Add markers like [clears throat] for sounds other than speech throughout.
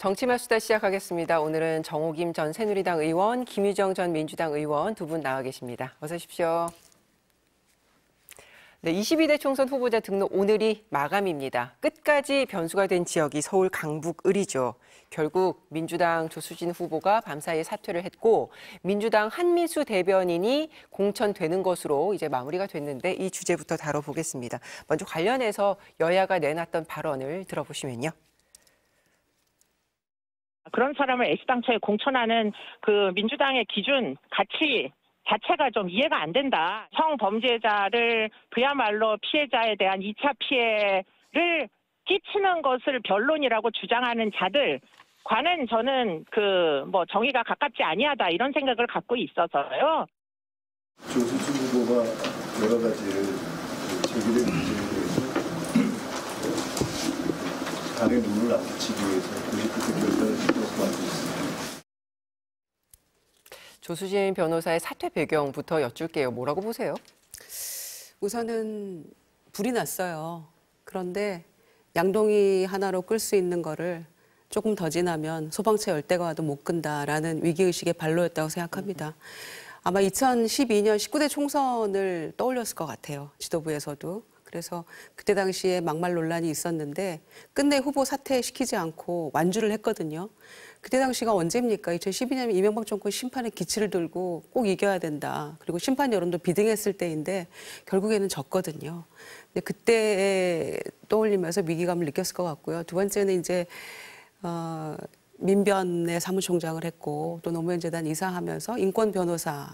정치마 수다 시작하겠습니다. 오늘은 정호김 전 새누리당 의원, 김유정 전 민주당 의원 두 분 나와 계십니다. 어서 오십시오. 네, 22대 총선 후보자 등록 오늘이 마감입니다. 끝까지 변수가 된 지역이 서울 강북 을이죠. 결국 민주당 조수진 후보가 밤사이에 사퇴를 했고 민주당 한민수 대변인이 공천되는 것으로 이제 마무리가 됐는데 이 주제부터 다뤄보겠습니다. 먼저 관련해서 여야가 내놨던 발언을 들어보시면요. 그런 사람을 애시당초에 공천하는 그 민주당의 기준 가치 자체가 좀 이해가 안 된다. 성범죄자를 그야말로 피해자에 대한 2차 피해를 끼치는 것을 변론이라고 주장하는 자들 과는 저는 그 뭐 정의가 가깝지 아니하다 이런 생각을 갖고 있어서요. 조수진 후보가 여러 가지를 제기된 문제에 대해서 당의 눈을 안붙기 위해서 9 9 결단을 조수진 변호사의 사퇴 배경부터 여쭐게요. 뭐라고 보세요? 우선은 불이 났어요. 그런데 양동이 하나로 끌 수 있는 거를 조금 더 지나면 소방차 열대가 와도 못 끈다라는 위기의식의 발로였다고 생각합니다. 아마 2012년 19대 총선을 떠올렸을 것 같아요. 지도부에서도. 그래서 그때 당시에 막말 논란이 있었는데 끝내 후보 사퇴시키지 않고 완주를 했거든요. 그때 당시가 언제입니까? 2012년 이명박 정권 심판의 기치를 들고 꼭 이겨야 된다. 그리고 심판 여론도 비등했을 때인데 결국에는 졌거든요. 근데 그때 떠올리면서 위기감을 느꼈을 것 같고요. 두 번째는 이제 어, 민변의 사무총장을 했고 또 노무현 재단 이사하면서 인권 변호사를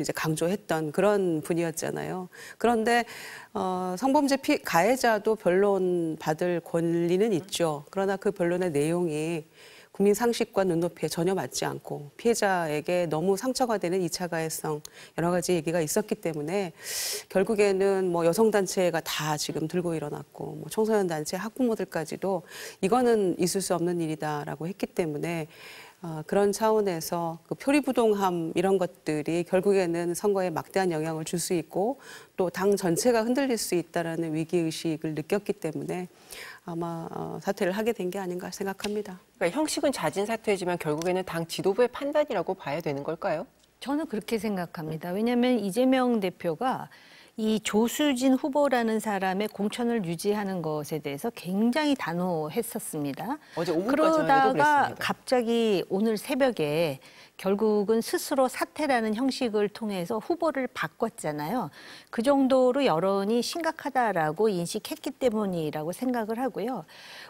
이제 강조했던 그런 분이었잖아요. 그런데 어, 성범죄 피, 가해자도 변론 받을 권리는 있죠. 그러나 그 변론의 내용이 국민 상식과 눈높이에 전혀 맞지 않고 피해자에게 너무 상처가 되는 이차 가해성 여러 가지 얘기가 있었기 때문에 결국에는 뭐 여성 단체가 다 지금 들고 일어났고 뭐 청소년 단체 학부모들까지도 이거는 있을 수 없는 일이다라고 했기 때문에 어, 그런 차원에서 그 표리부동함 이런 것들이 결국에는 선거에 막대한 영향을 줄 수 있고 또 당 전체가 흔들릴 수 있다라는 위기 의식을 느꼈기 때문에 아마 어, 사퇴를 하게 된 게 아닌가 생각합니다. 그러니까 형식은 자진 사퇴지만 결국에는 당 지도부의 판단이라고 봐야 되는 걸까요? 저는 그렇게 생각합니다. 왜냐하면 이재명 대표가 이 조수진 후보라는 사람의 공천을 유지하는 것에 대해서 굉장히 단호했었습니다. 어제 그러다가 갑자기 오늘 새벽에 결국은 스스로 사퇴라는 형식을 통해서 후보를 바꿨잖아요. 그 정도로 여론이 심각하다라고 인식했기 때문이라고 생각을 하고요.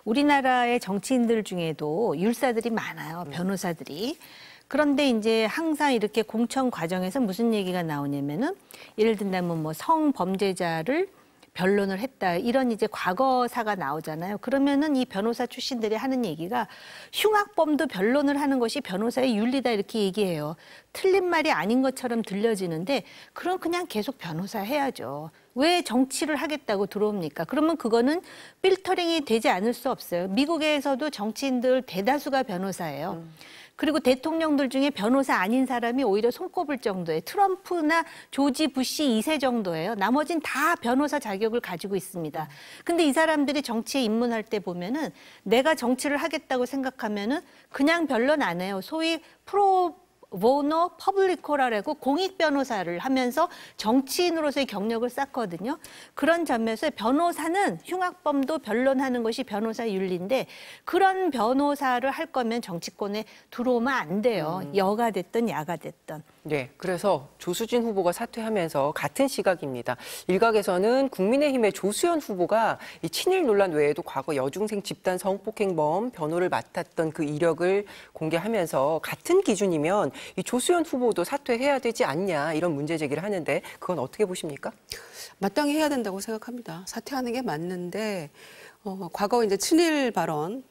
우리나라의 정치인들 중에도 율사들이 많아요. 음. 변호사들이. 음. 그런데 이제 항상 이렇게 공천 과정에서 무슨 얘기가 나오냐면은 예를 든다면 뭐 성범죄자를 변론을 했다 이런 이제 과거사가 나오잖아요. 그러면은 이 변호사 출신들이 하는 얘기가 흉악범도 변론을 하는 것이 변호사의 윤리다 이렇게 얘기해요. 틀린 말이 아닌 것처럼 들려지는데 그럼 그냥 계속 변호사 해야죠. 왜 정치를 하겠다고 들어옵니까? 그러면 그거는 필터링이 되지 않을 수 없어요. 미국에서도 정치인들 대다수가 변호사예요. 음. 그리고 대통령들 중에 변호사 아닌 사람이 오히려 손꼽을 정도의 트럼프나 조지 부시 2세 정도예요. 나머진 다 변호사 자격을 가지고 있습니다. 근데 이 사람들이 정치에 입문할 때 보면은 내가 정치를 하겠다고 생각하면은 그냥 변론 안 해요. 소위 프로 보너 퍼블리코라고 공익 변호사를 하면서 정치인으로서의 경력을 쌓거든요. 그런 점에서 변호사는 흉악범도 변론하는 것이 변호사 윤리인데 그런 변호사를 할 거면 정치권에 들어오면 안 돼요. 음. 여가 됐든 야가 됐든. 네, 그래서 조수진 후보가 사퇴하면서 같은 시각입니다. 일각에서는 국민의힘의 조수현 후보가 이 친일 논란 외에도 과거 여중생 집단 성폭행범 변호를 맡았던 그 이력을 공개하면서 같은 기준이면 이 조수현 후보도 사퇴해야 되지 않냐 이런 문제 제기를 하는데 그건 어떻게 보십니까? 마땅히 해야 된다고 생각합니다. 사퇴하는 게 맞는데 어, 과거 이제 친일 발언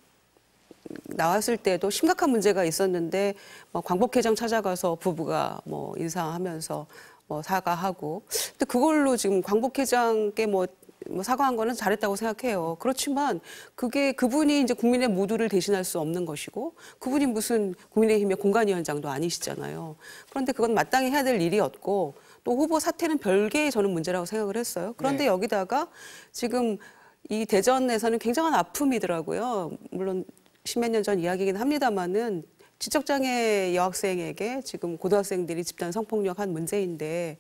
나왔을 때도 심각한 문제가 있었는데 뭐 광복회장 찾아가서 부부가 뭐 인사하면서 뭐 사과하고 근데 그걸로 지금 광복회장께 뭐, 뭐 사과한 거는 잘했다고 생각해요. 그렇지만 그게 그분이 이제 국민의 모두를 대신할 수 없는 것이고 그분이 무슨 국민의힘의 공관위원장도 아니시잖아요. 그런데 그건 마땅히 해야 될 일이었고 또 후보 사태는 별개의 저는 문제라고 생각을 했어요. 그런데 네. 여기다가 지금 이 대전에서는 굉장한 아픔이더라고요. 물론 십몇 년 전 이야기긴 이 합니다만은 지적장애 여학생에게 지금 고등학생들이 집단 성폭력한 문제인데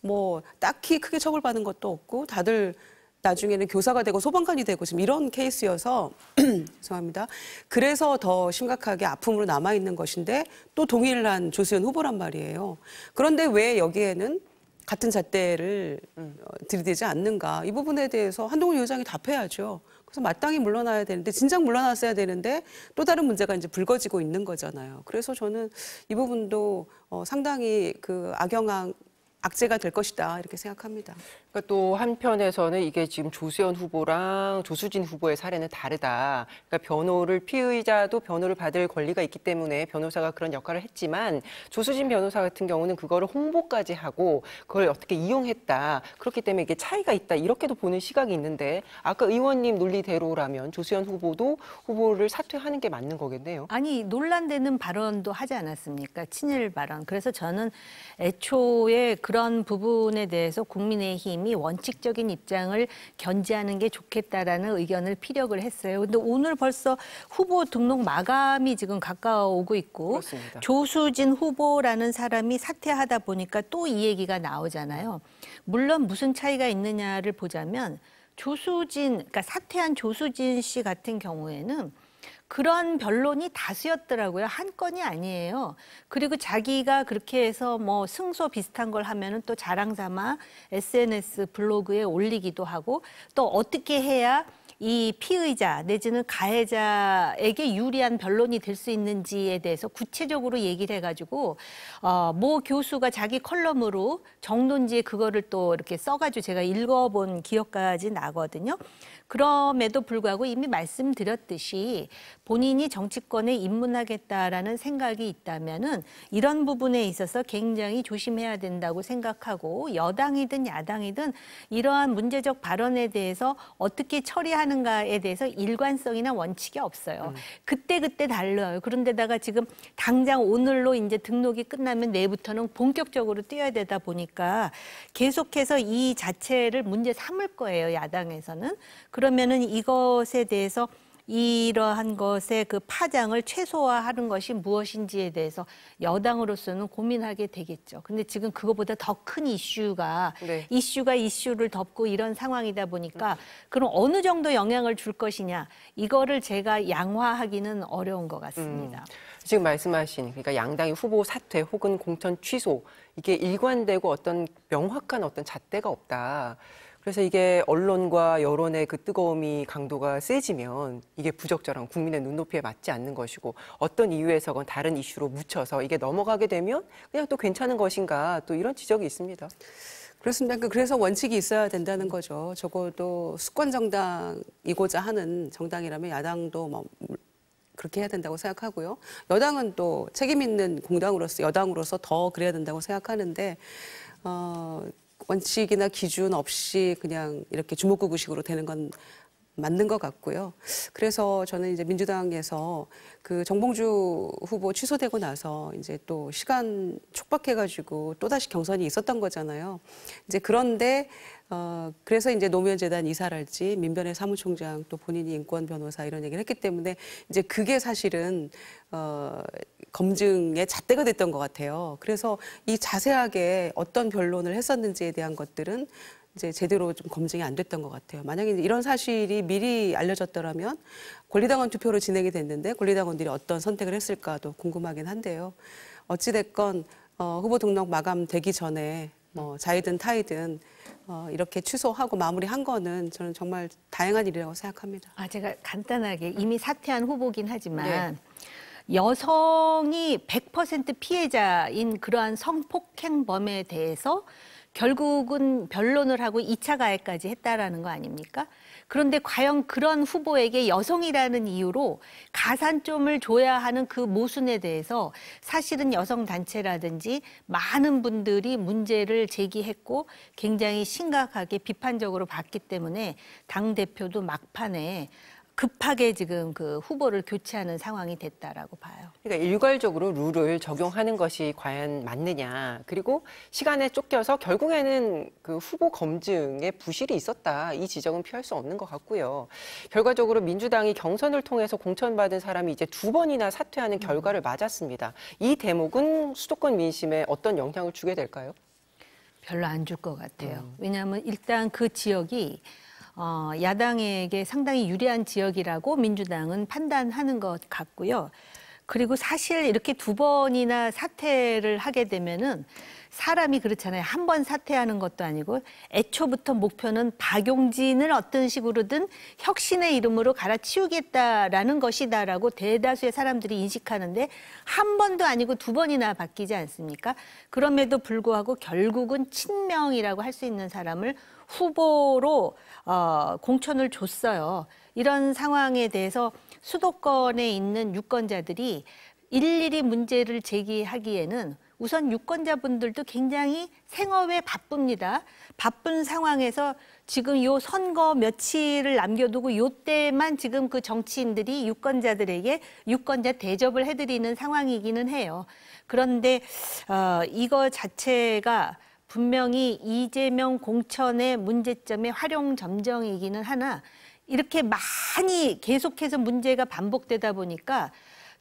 뭐 딱히 크게 처벌받는 것도 없고 다들 나중에는 교사가 되고 소방관이 되고 지금 이런 케이스여서 [clears throat] 죄송합니다. 그래서 더 심각하게 아픔으로 남아 있는 것인데 또 동일한 조수연 후보란 말이에요. 그런데 왜 여기에는 같은 잣대를 어, 들이대지 않는가 이 부분에 대해서 한동훈 위원장이 답해야죠. 그래서 마땅히 물러나야 되는데 진작 물러났어야 되는데 또 다른 문제가 이제 불거지고 있는 거잖아요. 그래서 저는 이 부분도 어, 상당히 그 악영향 악재가 될 것이다 이렇게 생각합니다. 그러니까 또 한편에서는 이게 지금 조수현 후보랑 조수진 후보의 사례는 다르다. 그러니까 변호를 피의자도 변호를 받을 권리가 있기 때문에 변호사가 그런 역할을 했지만 조수진 변호사 같은 경우는 그거를 홍보까지 하고 그걸 어떻게 이용했다. 그렇기 때문에 이게 차이가 있다. 이렇게도 보는 시각이 있는데 아까 의원님 논리대로라면 조수현 후보도 후보를 사퇴하는 게 맞는 거겠네요. 아니 논란되는 발언도 하지 않았습니까? 친일 발언. 그래서 저는 애초에 그런 부분에 대해서 국민의힘이 사람이 원칙적인 입장을 견지하는 게 좋겠다라는 의견을 피력을 했어요. 근데 오늘 벌써 후보 등록 마감이 지금 가까워오고 있고 그렇습니다. 조수진 후보라는 사람이 사퇴하다 보니까 또 이 얘기가 나오잖아요. 물론 무슨 차이가 있느냐를 보자면 조수진, 그러니까 사퇴한 조수진 씨 같은 경우에는 그런 변론이 다수였더라고요. 한 건이 아니에요. 그리고 자기가 그렇게 해서 뭐 승소 비슷한 걸 하면은 또 자랑 삼아 SNS 블로그에 올리기도 하고 또 어떻게 해야 이 피의자 내지는 가해자에게 유리한 변론이 될 수 있는지에 대해서 구체적으로 얘기를 해가지고 어, 모 교수가 자기 컬럼으로 정론지에 그거를 또 이렇게 써가지고 제가 읽어본 기억까지 나거든요. 그럼에도 불구하고 이미 말씀드렸듯이 본인이 정치권에 입문하겠다라는 생각이 있다면은 이런 부분에 있어서 굉장히 조심해야 된다고 생각하고 여당이든 야당이든 이러한 문제적 발언에 대해서 어떻게 처리하는가에 대해서 일관성이나 원칙이 없어요. 음. 그때 그때 달라요. 그런데다가 지금 당장 오늘로 이제 등록이 끝나면 내일부터는 본격적으로 뛰어야 되다 보니까 계속해서 이 자체를 문제 삼을 거예요. 야당에서는. 그러면은 이것에 대해서 이러한 것의 그 파장을 최소화하는 것이 무엇인지에 대해서 여당으로서는 고민하게 되겠죠. 근데 지금 그거보다 더 큰 이슈가 네. 이슈가 이슈를 덮고 이런 상황이다 보니까 음. 그럼 어느 정도 영향을 줄 것이냐 이거를 제가 양화하기는 어려운 것 같습니다. 음, 지금 말씀하신 그러니까 양당의 후보 사퇴 혹은 공천 취소 이게 일관되고 어떤 명확한 어떤 잣대가 없다. 그래서 이게 언론과 여론의 그 뜨거움이 강도가 세지면 이게 부적절한 국민의 눈높이에 맞지 않는 것이고 어떤 이유에서건 다른 이슈로 묻혀서 이게 넘어가게 되면 그냥 또 괜찮은 것인가 또 이런 지적이 있습니다. 그렇습니다. 그러니까 그래서 원칙이 있어야 된다는 음. 거죠. 적어도 수권 정당이고자 하는 정당이라면 야당도 뭐 그렇게 해야 된다고 생각하고요. 여당은 또 책임 있는 공당으로서 여당으로서 더 그래야 된다고 생각하는데 어 원칙이나 기준 없이 그냥 이렇게 주먹구구식으로 되는 건 맞는 것 같고요. 그래서 저는 이제 민주당에서 그 정봉주 후보 취소되고 나서 이제 또 시간 촉박해가지고 또다시 경선이 있었던 거잖아요. 이제 그런데 어, 그래서 이제 노무현 재단 이사랄지 민변의 사무총장 또 본인이 인권 변호사 이런 얘기를 했기 때문에 이제 그게 사실은 어, 검증의 잣대가 됐던 것 같아요. 그래서 이 자세하게 어떤 변론을 했었는지에 대한 것들은 이제 제대로 좀 검증이 안 됐던 것 같아요. 만약에 이런 사실이 미리 알려졌더라면 권리당원 투표로 진행이 됐는데 권리당원들이 어떤 선택을 했을까도 궁금하긴 한데요. 어찌됐건 어, 후보 등록 마감되기 전에 뭐 자이든 타이든 어, 이렇게 취소하고 마무리한 거는 저는 정말 다양한 일이라고 생각합니다. 아 제가 간단하게 이미 사퇴한 후보긴 하지만 네. 여성이 100% 피해자인 그러한 성폭행범에 대해서 결국은 변론을 하고 2차 가해까지 했다라는 거 아닙니까? 그런데 과연 그런 후보에게 여성이라는 이유로 가산점을 줘야 하는 그 모순에 대해서 사실은 여성 단체라든지 많은 분들이 문제를 제기했고 굉장히 심각하게 비판적으로 봤기 때문에 당 대표도 막판에 급하게 지금 그 후보를 교체하는 상황이 됐다라고 봐요. 그러니까 일괄적으로 룰을 적용하는 것이 과연 맞느냐. 그리고 시간에 쫓겨서 결국에는 그 후보 검증에 부실이 있었다. 이 지적은 피할 수 없는 것 같고요. 결과적으로 민주당이 경선을 통해서 공천받은 사람이 이제 두 번이나 사퇴하는 결과를 맞았습니다. 이 대목은 수도권 민심에 어떤 영향을 주게 될까요? 별로 안 줄 것 같아요. 음. 왜냐하면 일단 그 지역이 어, 야당에게 상당히 유리한 지역이라고 민주당은 판단하는 것 같고요. 그리고 사실 이렇게 두 번이나 사퇴를 하게 되면은 사람이 그렇잖아요. 한 번 사퇴하는 것도 아니고 애초부터 목표는 박용진을 어떤 식으로든 혁신의 이름으로 갈아치우겠다라는 것이다라고 대다수의 사람들이 인식하는데 한 번도 아니고 두 번이나 바뀌지 않습니까? 그럼에도 불구하고 결국은 친명이라고 할 수 있는 사람을 후보로 어, 공천을 줬어요. 이런 상황에 대해서 수도권에 있는 유권자들이 일일이 문제를 제기하기에는 우선 유권자분들도 굉장히 생업에 바쁩니다. 바쁜 상황에서 지금 요 선거 며칠을 남겨두고 요 때만 지금 그 정치인들이 유권자들에게 유권자 대접을 해드리는 상황이기는 해요. 그런데 어, 이거 자체가 분명히 이재명 공천의 문제점의 활용 점정이기는 하나 이렇게 많이 계속해서 문제가 반복되다 보니까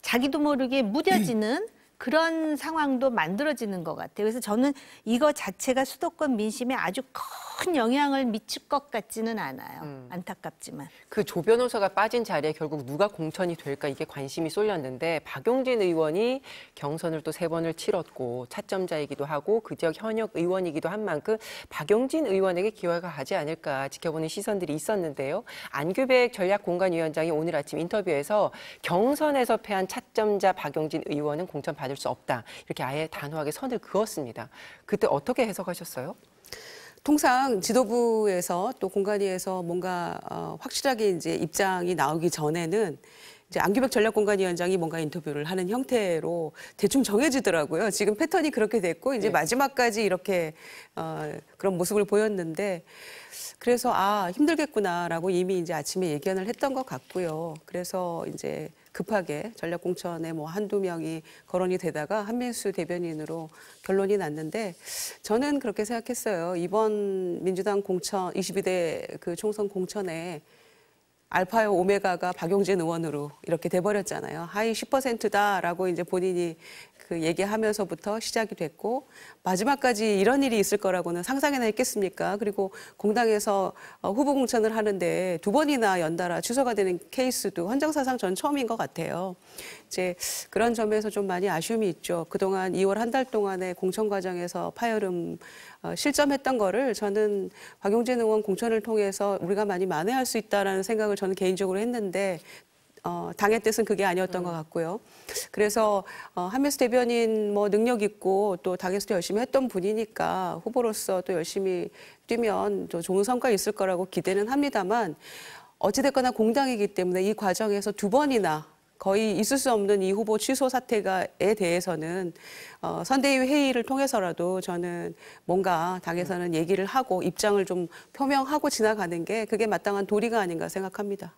자기도 모르게 무뎌지는 [clears throat] 그런 상황도 만들어지는 것 같아요. 그래서 저는 이거 자체가 수도권 민심에 아주 커큰 영향을 미칠 것 같지는 않아요. 음. 안타깝지만. 그 조 변호사가 빠진 자리에 결국 누가 공천이 될까 이게 관심이 쏠렸는데 박용진 의원이 경선을 또 세 번을 치렀고 차점자이기도 하고 그 지역 현역 의원이기도 한 만큼 박용진 의원에게 기회가 가지 않을까 지켜보는 시선들이 있었는데요. 안규백 전략공간위원장이 오늘 아침 인터뷰에서 경선에서 패한 차점자 박용진 의원은 공천 받을 수 없다. 이렇게 아예 단호하게 선을 그었습니다. 그때 어떻게 해석하셨어요? 통상 지도부에서 또공간위에서 뭔가 어, 확실하게 이제 입장이 나오기 전에는 이제 안규백 전략공간위원장이 뭔가 인터뷰를 하는 형태로 대충 정해지더라고요. 지금 패턴이 그렇게 됐고 이제 네. 마지막까지 이렇게 어, 그런 모습을 보였는데 그래서 아 힘들겠구나라고 이미 이제 아침에 예견을 했던 것 같고요. 그래서 이제 급하게 전략공천에 뭐 한두 명이 거론이 되다가 한민수 대변인으로 결론이 났는데 저는 그렇게 생각했어요. 이번 민주당 공천 22대 그 총선 공천에 알파요 오메가가 박용진 의원으로 이렇게 돼버렸잖아요. 하위 10%다라고 이제 본인이 그 얘기하면서부터 시작이 됐고 마지막까지 이런 일이 있을 거라고는 상상이나 했겠습니까? 그리고 공당에서 어, 후보 공천을 하는데 두 번이나 연달아 취소가 되는 케이스도 헌정사상 전 처음인 것 같아요. 이제 그런 점에서 좀 많이 아쉬움이 있죠. 그동안 2월 한 달 동안의 공천 과정에서 파열음 어, 실점했던 거를 저는 박용진 의원 공천을 통해서 우리가 많이 만회할 수 있다라는 생각을 저는 개인적으로 했는데 어, 당의 뜻은 그게 아니었던 음. 것 같고요. 그래서 어, 한메스 대변인 뭐 능력 있고 또 당에서도 열심히 했던 분이니까 후보로서 또 열심히 뛰면 또 좋은 성과 있을 거라고 기대는 합니다만 어찌됐거나 공당이기 때문에 이 과정에서 두 번이나 거의 있을 수 없는 이 후보 취소 사태가에 대해서는 어, 선대위 회의를 통해서라도 저는 뭔가 당에서는 얘기를 하고 입장을 좀 표명하고 지나가는 게 그게 마땅한 도리가 아닌가 생각합니다.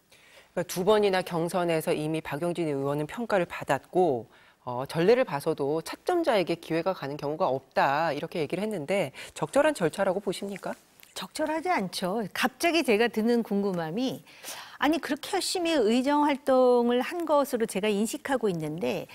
그러니까 두 번이나 경선에서 이미 박용진 의원은 평가를 받았고 어, 전례를 봐서도 착점자에게 기회가 가는 경우가 없다 이렇게 얘기를 했는데 적절한 절차라고 보십니까? 적절하지 않죠. 갑자기 제가 드는 궁금함이 아니 그렇게 열심히 의정 활동을 한 것으로 제가 인식하고 있는데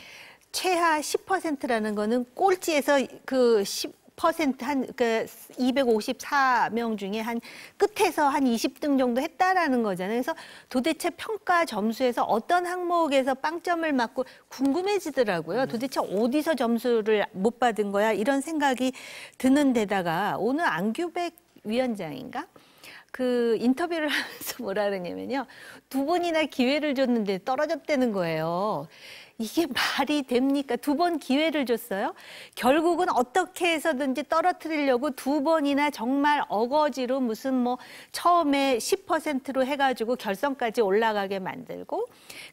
최하 10%라는 거는 꼴찌에서 그 10. 퍼센트 한 그러니까 254명 중에 한 끝에서 한 20등 정도 했다라는 거잖아요. 그래서 도대체 평가 점수에서 어떤 항목에서 빵점을 맞고 궁금해지더라고요. 네. 도대체 어디서 점수를 못 받은 거야 이런 생각이 드는 데다가 오늘 안규백 위원장인가? 그 인터뷰를 [laughs] 하면서 뭐라 그러냐면요. 두 번이나 기회를 줬는데 떨어졌다는 거예요. 이게 말이 됩니까? 두 번 기회를 줬어요. 결국은 어떻게 해서든지 떨어뜨리려고 두 번이나 정말 어거지로 무슨 뭐 처음에 10%로 해가지고 결선까지 올라가게 만들고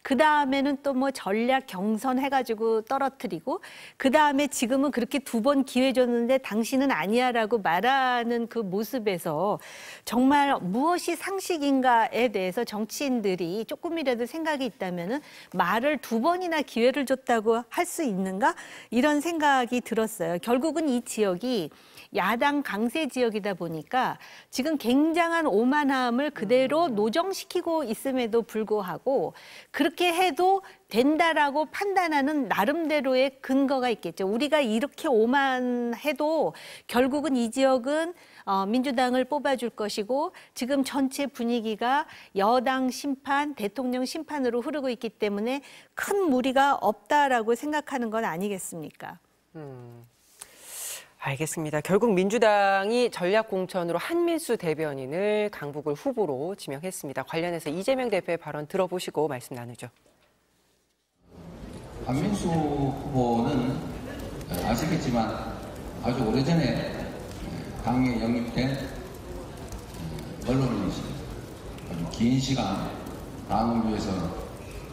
그 다음에는 또 뭐 전략 경선 해가지고 떨어뜨리고 그 다음에 지금은 그렇게 두 번 기회 줬는데 당신은 아니야라고 말하는 그 모습에서 정말 무엇이 상식인가에 대해서 정치인들이 조금이라도 생각이 있다면은 말을 두 번이나 기회를 줬다고 할 수 있는가 이런 생각이 들었어요. 결국은 이 지역이 야당 강세 지역이다 보니까 지금 굉장한 오만함을 그대로 음. 노정시키고 있음에도 불구하고 그렇게 해도 된다라고 판단하는 나름대로의 근거가 있겠죠. 우리가 이렇게 오만해도 결국은 이 지역은 어, 민주당을 뽑아줄 것이고 지금 전체 분위기가 여당 심판, 대통령 심판으로 흐르고 있기 때문에 큰 무리가 없다라고 생각하는 건 아니겠습니까? 음. 알겠습니다. 결국 민주당이 전략공천으로 한민수 대변인을 강북을 후보로 지명했습니다. 관련해서 이재명 대표의 발언 들어보시고 말씀 나누죠. 한민수 후보는 아, 아시겠지만 아주 오래전에 당에 영입된 음, 언론인이십니다. 아주 긴 시간 당을 위해서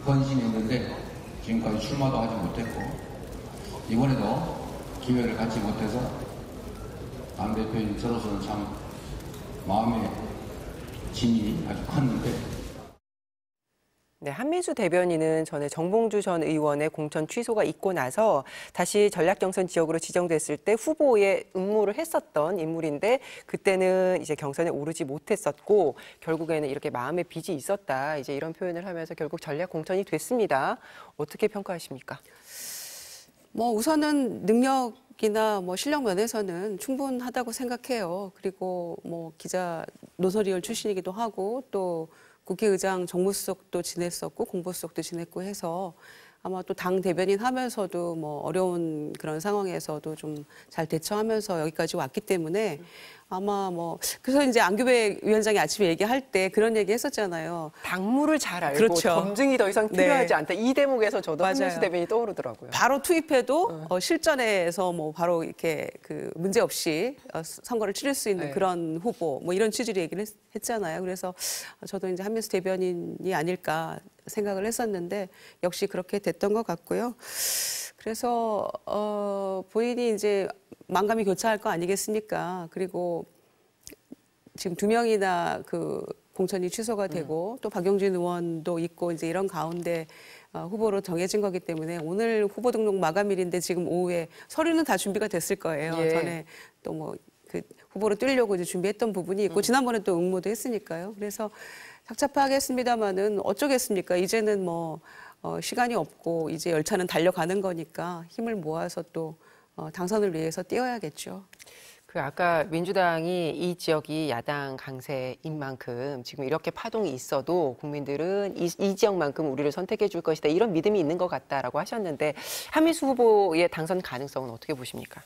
헌신했는데 지금까지 출마도 하지 못했고 이번에도 기회를 갖지 못해서 당 대표인 저로서는 참 마음의 짐이 아주 컸는데 네, 한민수 대변인은 전에 정봉주 전 의원의 공천 취소가 있고 나서 다시 전략경선 지역으로 지정됐을 때후보의 응모를 했었던 인물인데 그때는 이제 경선에 오르지 못했었고 결국에는 이렇게 마음의 빚이 있었다. 이제 이런 표현을 하면서 결국 전략공천이 됐습니다. 어떻게 평가하십니까? 뭐 우선은 능력 이나 뭐 실력 면에서는 충분하다고 생각해요. 그리고 뭐 기자 노설리원 출신이기도 하고 또 국회의장 정무수석도 지냈었고 공보수석도 지냈고 해서 아마 또 당 대변인 하면서도 뭐 어려운 그런 상황에서도 좀 잘 대처하면서 여기까지 왔기 때문에 아마 뭐 그래서 이제 안규배 위원장이 아침에 얘기할 때 그런 얘기 했었잖아요. 당무를 잘 알고 그렇죠. 검증이 더 이상 네. 필요하지 네. 않다. 이 대목에서 저도 한명수 대변이 떠오르더라고요. 바로 투입해도 응. 네. 어, 실전에서 뭐 바로 이렇게 그 문제 없이 어, 선거를 치를 수 있는 네. 그런 후보 뭐 이런 취지로 얘기를 했, 잖아요 그래서 저도 이제 한명수 대변인이 아닐까 생각을 했었는데 역시 그렇게 됐던 것 같고요. 그래서 어, 본인이 이제 만감이 교차할 거 아니겠습니까? 그리고 지금 두 명이나 그 공천이 취소가 되고 음. 또 박용진 의원도 있고 이제 이런 가운데 어, 후보로 정해진 거기 때문에 오늘 후보 등록 마감일인데 지금 오후에 서류는 다 준비가 됐을 거예요. 예. 전에 또 뭐 그 후보로 뛰려고 이제 준비했던 부분이 있고 음. 지난번에 또 응모도 했으니까요. 그래서 착잡하겠습니다마는 어쩌겠습니까? 이제는 뭐 어, 시간이 없고 이제 열차는 달려가는 거니까 힘을 모아서 또 어, 당선을 위해서 뛰어야겠죠. 그 아까 민주당이 이 지역이 야당 강세인 만큼 지금 이렇게 파동이 있어도 국민들은 이, 이 지역만큼 우리를 선택해 줄 것이다 이런 믿음이 있는 것 같다라고 하셨는데 한민수 후보의 당선 가능성은 어떻게 보십니까?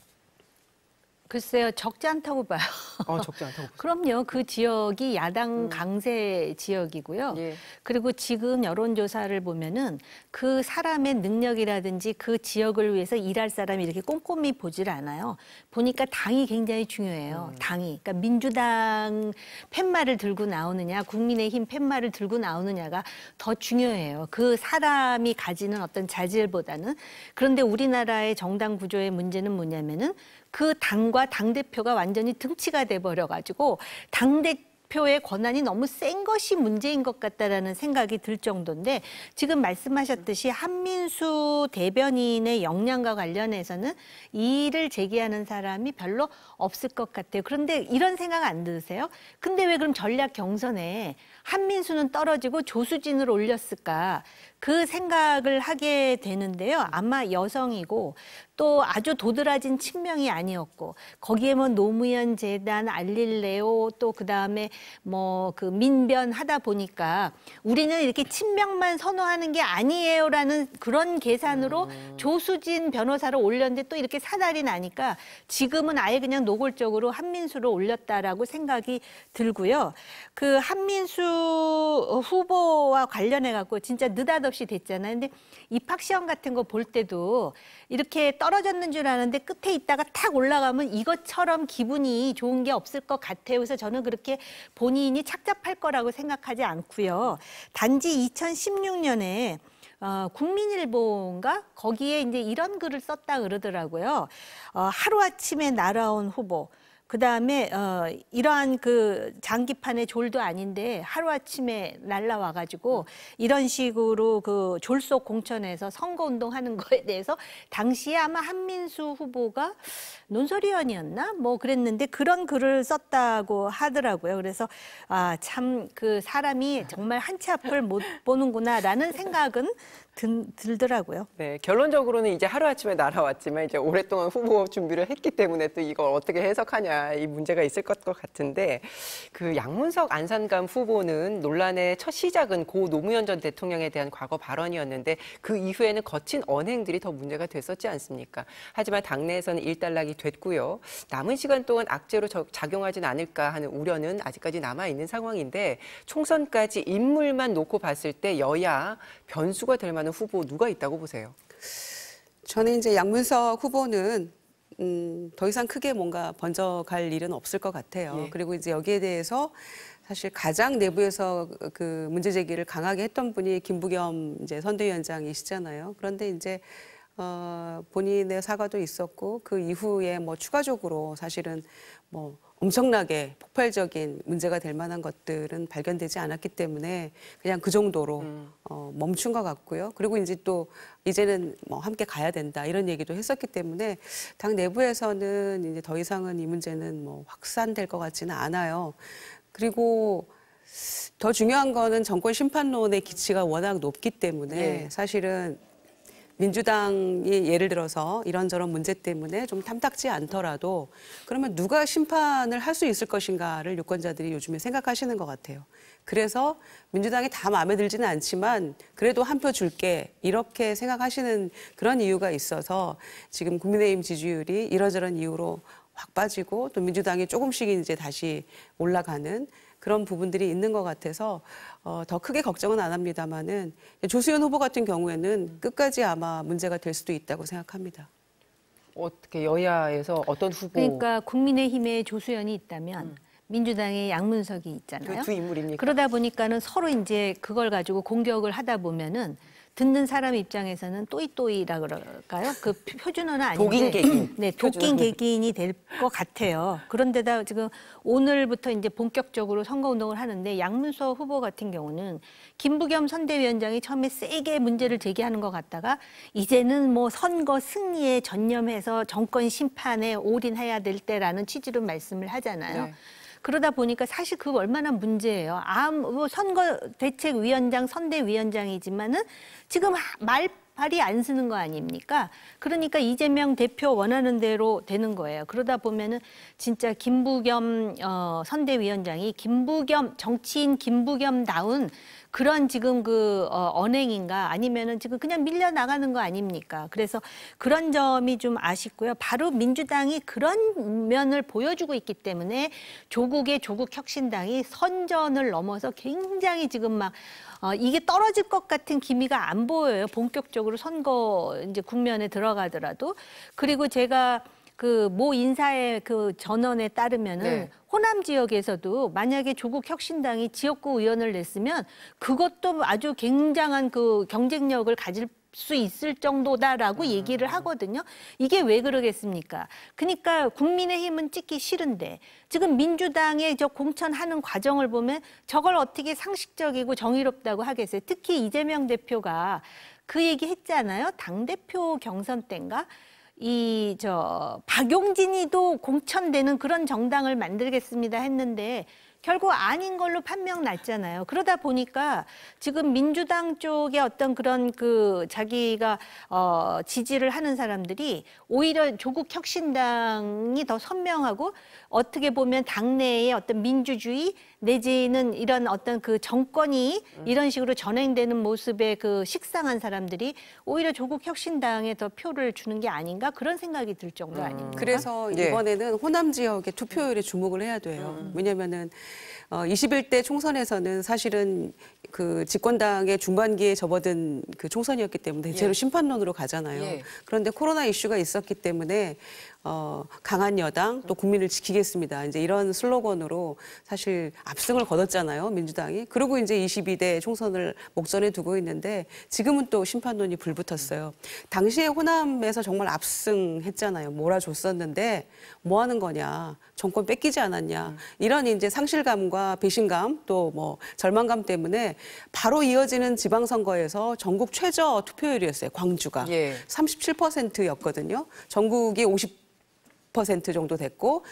글쎄요, 적지 않다고 봐요. [laughs] 어, 적지 않다고 그럼요, 그 음. 지역이 야당 음. 강세 지역이고요. 예. 그리고 지금 여론조사를 보면은 그 사람의 능력이라든지 그 지역을 위해서 일할 사람이 이렇게 꼼꼼히 보질 않아요. 보니까 당이 굉장히 중요해요. 음. 당이. 그러니까 민주당 팻말을 들고 나오느냐, 국민의힘 팻말을 들고 나오느냐가 더 중요해요. 그 사람이 가지는 어떤 자질보다는. 그런데 우리나라의 정당 구조의 문제는 뭐냐면은 그 당과 당 대표가 완전히 등치가 돼 버려 가지고 당 대표 의 권한이 너무 센 것이 문제인 것 같다라는 생각이 들 정도인데 지금 말씀하셨듯이 한민수 대변인의 역량과 관련해서는 이를 제기하는 사람이 별로 없을 것 같아요. 그런데 이런 생각 안 드세요? 근데 왜 그럼 전략 경선에 한민수는 떨어지고 조수진을 올렸을까? 그 생각을 하게 되는데요. 아마 여성이고 또 아주 도드라진 측면이 아니었고 거기에 뭐 노무현 재단, 알릴레오 또 그다음에 뭐 그 민변 하다 보니까 우리는 이렇게 친명만 선호하는 게 아니에요라는 그런 계산으로 음. 조수진 변호사를 올렸는데 또 이렇게 사달이 나니까 지금은 아예 그냥 노골적으로 한민수로 올렸다라고 생각이 들고요. 그 한민수 후보와 관련해 갖고 진짜 느닷없이 없이 됐잖아요. 근데 입학 시험 같은 거 볼 때도 이렇게 떨어졌는 줄 아는데 끝에 있다가 탁 올라가면 이것처럼 기분이 좋은 게 없을 것 같아요. 그래서 저는 그렇게 본인이 착잡할 거라고 생각하지 않고요. 단지 2016년에 어, 국민일보인가 거기에 이제 이런 글을 썼다 그러더라고요. 어, 하루아침에 날아온 후보. 그 다음에 어, 이러한 그 장기판의 졸도 아닌데 하루아침에 날라와가지고 이런 식으로 그 졸속 공천에서 선거운동 하는 [laughs] 거에 대해서 당시에 아마 한민수 후보가 논설위원이었나? 뭐 그랬는데 그런 글을 썼다고 하더라고요. 그래서 아, 참 그 사람이 정말 한치 앞을 못 보는구나라는 생각은 든, 들더라고요. 네, 결론적으로는 이제 하루아침에 날아왔지만 이제 오랫동안 후보 준비를 했기 때문에 또 이걸 어떻게 해석하냐 이 문제가 있을 것 같은데 그 양문석 안산감 후보는 논란의 첫 시작은 고 노무현 전 대통령에 대한 과거 발언이었는데 그 이후에는 거친 언행들이 더 문제가 됐었지 않습니까? 하지만 당내에서는 일단락이 됐고요. 남은 시간 동안 악재로 작용하진 않을까 하는 우려는 아직까지 남아 있는 상황인데 총선까지 인물만 놓고 봤을 때 여야 변수가 될 만한 만한 후보 누가 있다고 보세요? 저는 이제 양문석 후보는 음, 더 이상 크게 뭔가 번져갈 일은 없을 것 같아요. 예. 그리고 이제 여기에 대해서 사실 가장 내부에서 그 문제 제기를 강하게 했던 분이 김부겸 이제 선대위원장이시잖아요. 그런데 이제 어, 본인의 사과도 있었고 그 이후에 뭐 추가적으로 사실은 뭐 엄청나게 폭발적인 문제가 될 만한 것들은 발견되지 않았기 때문에 그냥 그 정도로 음. 어, 멈춘 것 같고요. 그리고 이제 또 이제는 뭐 함께 가야 된다 이런 얘기도 했었기 때문에 당 내부에서는 이제 더 이상은 이 문제는 뭐 확산될 것 같지는 않아요. 그리고 더 중요한 거는 정권 심판론의 기치가 워낙 높기 때문에 예. 사실은 민주당이 예를 들어서 이런저런 문제 때문에 좀 탐탁지 않더라도 그러면 누가 심판을 할 수 있을 것인가를 유권자들이 요즘에 생각하시는 것 같아요. 그래서 민주당이 다 마음에 들지는 않지만 그래도 한 표 줄게 이렇게 생각하시는 그런 이유가 있어서 지금 국민의힘 지지율이 이러저런 이유로 확 빠지고 또 민주당이 조금씩 이제 다시 올라가는 그런 부분들이 있는 것 같아서 어, 더 크게 걱정은 안 합니다만은 조수연 후보 같은 경우에는 끝까지 아마 문제가 될 수도 있다고 생각합니다. 어떻게 여야에서 어떤 후보? 그러니까 국민의힘에 조수연이 있다면 음. 민주당의 양문석이 있잖아요. 그 두 인물입니까? 그러다 보니까는 서로 이제 그걸 가지고 공격을 하다 보면은 듣는 사람 입장에서는 또이또이라 그럴까요? 그 표준어는 아닌데 독인 개긴 네 독인 개기인이 될 것 같아요. 그런데다 지금 오늘부터 이제 본격적으로 선거 운동을 하는데 양문서 후보 같은 경우는 김부겸 선대위원장이 처음에 세게 문제를 제기하는 것 같다가 이제는 뭐 선거 승리에 전념해서 정권 심판에 올인해야 될 때라는 취지로 말씀을 하잖아요. 네. 그러다 보니까 사실 그 얼마나 문제예요. 아무 뭐 선거 대책위원장 선대위원장이지만은 지금 말 발이 안 쓰는 거 아닙니까? 그러니까 이재명 대표 원하는 대로 되는 거예요. 그러다 보면은 진짜 김부겸 어, 선대위원장이 김부겸 정치인 김부겸 다운 그런 지금 그 어, 언행인가 아니면은 지금 그냥 밀려 나가는 거 아닙니까? 그래서 그런 점이 좀 아쉽고요. 바로 민주당이 그런 면을 보여주고 있기 때문에 조국의 조국 혁신당이 선전을 넘어서 굉장히 지금 막 어, 이게 떨어질 것 같은 기미가 안 보여요. 본격적으로 선거 이제 국면에 들어가더라도 그리고 제가 그 모 인사의 그 전언에 따르면은 네. 호남 지역에서도 만약에 조국 혁신당이 지역구 의원을 냈으면 그것도 아주 굉장한 그 경쟁력을 가질 수 있을 정도다라고 음. 얘기를 하거든요. 이게 왜 그러겠습니까? 그러니까 국민의힘은 찍기 싫은데 지금 민주당의 저 공천하는 과정을 보면 저걸 어떻게 상식적이고 정의롭다고 하겠어요. 특히 이재명 대표가 그 얘기 했잖아요. 당대표 경선 때인가? 이 저 박용진이도 공천되는 그런 정당을 만들겠습니다 했는데 결국 아닌 걸로 판명 났잖아요. 그러다 보니까 지금 민주당 쪽의 어떤 그런 그 자기가 어 지지를 하는 사람들이 오히려 조국 혁신당이 더 선명하고 어떻게 보면 당내의 어떤 민주주의 내지는 이런 어떤 그 정권이 음. 이런 식으로 전행되는 모습에 그 식상한 사람들이 오히려 조국 혁신당에 더 표를 주는 게 아닌가 그런 생각이 들 정도 음. 아닙니까? 그래서 네. 이번에는 예. 호남 지역의 투표율에 주목을 해야 돼요. 음. 왜냐면은 어, 21대 총선에서는 사실은 그 집권당의 중반기에 접어든 그 총선이었기 때문에 대체로 예. 심판론으로 가잖아요. 예. 그런데 코로나 이슈가 있었기 때문에 어, 강한 여당 또 국민을 지키겠습니다. 이제 이런 슬로건으로 사실 압승을 거뒀잖아요 민주당이. 그리고 이제 22대 총선을 목전에 두고 있는데 지금은 또 심판론이 불붙었어요. 당시에 호남에서 정말 압승했잖아요. 몰아줬었는데 뭐 하는 거냐, 정권 뺏기지 않았냐 이런 이제 상실감과 배신감 또 뭐 절망감 때문에 바로 이어지는 지방선거에서 전국 최저 투표율이었어요. 광주가 예. 37%였거든요. 전국이 50 5 정도 됐고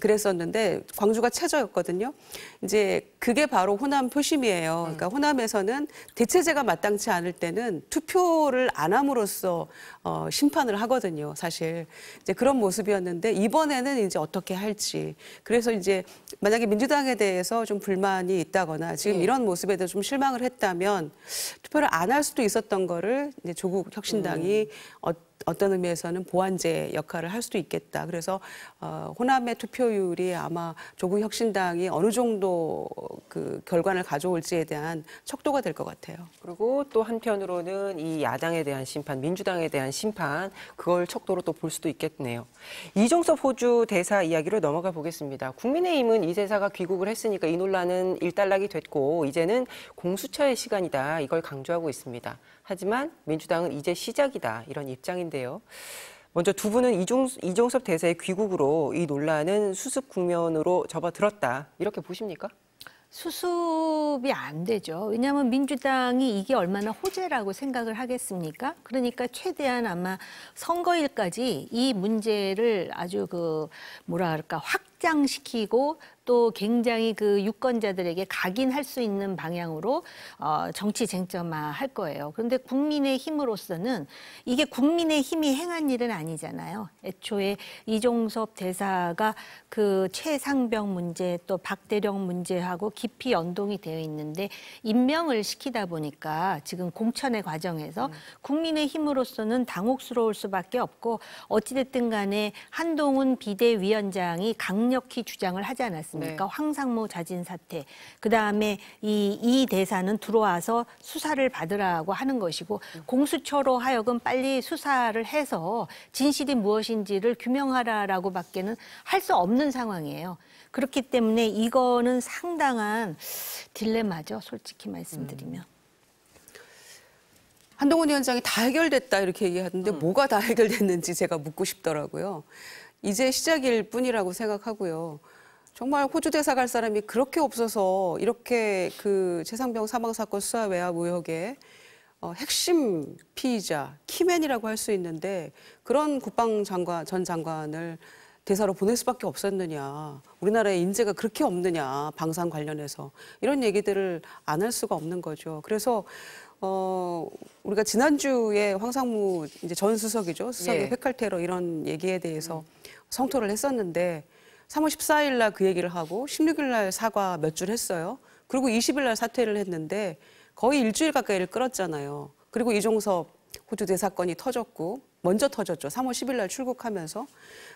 그랬었는데 광주가 최저였거든요. 이제 그게 바로 호남 표심이에요. 네. 그러니까 호남에서는 대체제가 마땅치 않을 때는 투표를 안 함으로써 어, 심판을 하거든요. 사실 이제 그런 모습이었는데 이번에는 이제 어떻게 할지 그래서 이제 만약에 민주당에 대해서 좀 불만이 있다거나 지금 네. 이런 모습에 대해서 좀 실망을 했다면 투표를 안 할 수도 있었던 거를 이제 조국 혁신당이 음. 어, 어떤 의미에서는 보완제 역할을 할 수도 있겠다. 그래서 어, 호남의 투표율이 아마 조국 혁신당이 어느 정도 그 결과를 가져올지에 대한 척도가 될 것 같아요. 그리고 또 한편으로는 이 야당에 대한 심판, 민주당에 대한 심판 그걸 척도로 또 볼 수도 있겠네요. 이종섭 호주 대사 이야기로 넘어가 보겠습니다. 국민의힘은 이 대사가 귀국을 했으니까 이 논란은 일단락이 됐고 이제는 공수처의 시간이다 이걸 강조하고 있습니다. 하지만 민주당은 이제 시작이다 이런 입장인데요. 먼저 두 분은 이종, 이종섭 대사의 귀국으로 이 논란은 수습 국면으로 접어들었다. 이렇게 보십니까? 수습이 안 되죠. 왜냐하면 민주당이 이게 얼마나 호재라고 생각을 하겠습니까? 그러니까 최대한 아마 선거일까지 이 문제를 아주 그 뭐라 할까 확장시키고 또 굉장히 그 유권자들에게 각인할 수 있는 방향으로 어, 정치 쟁점화할 거예요. 그런데 국민의 힘으로서는 이게 국민의 힘이 행한 일은 아니잖아요. 애초에 이종섭 대사가 그 최상병 문제 또 박대령 문제하고 깊이 연동이 되어 있는데 임명을 시키다 보니까 지금 공천의 과정에서 음. 국민의 힘으로서는 당혹스러울 수밖에 없고 어찌됐든 간에 한동훈 비대위원장이 강력히 주장을 하지 않았습니까? 않습니까? 네. 황상무 자진 사퇴 그다음에 이, 이 대사는 들어와서 수사를 받으라고 하는 것이고 음. 공수처로 하여금 빨리 수사를 해서 진실이 무엇인지를 규명하라라고 밖에는 할 수 없는 상황이에요. 그렇기 때문에 이거는 상당한 딜레마죠. 솔직히 말씀드리면. 음. 한동훈 위원장이 다 해결됐다 이렇게 얘기하는데 음. 뭐가 다 해결됐는지 제가 묻고 싶더라고요. 이제 시작일 뿐이라고 생각하고요. 정말 호주 대사 갈 사람이 그렇게 없어서 이렇게 그 최상병 사망 사건 수사 외압 의혹에 어, 핵심 피의자 키맨이라고 할 수 있는데 그런 국방장관 전 장관을 대사로 보낼 수밖에 없었느냐 우리나라의 인재가 그렇게 없느냐 방산 관련해서 이런 얘기들을 안 할 수가 없는 거죠. 그래서 어, 우리가 지난주에 황상무 이제 전 수석이죠. 수석의 예. 회칼 테러 이런 얘기에 대해서 음. 성토를 했었는데 3월 14일 날 그 얘기를 하고 16일 날 사과 몇 줄 했어요. 그리고 20일 날 사퇴를 했는데 거의 일주일 가까이를 끌었잖아요. 그리고 이종섭 호주 대사건이 터졌고 먼저 터졌죠. 3월 10일 날 출국하면서.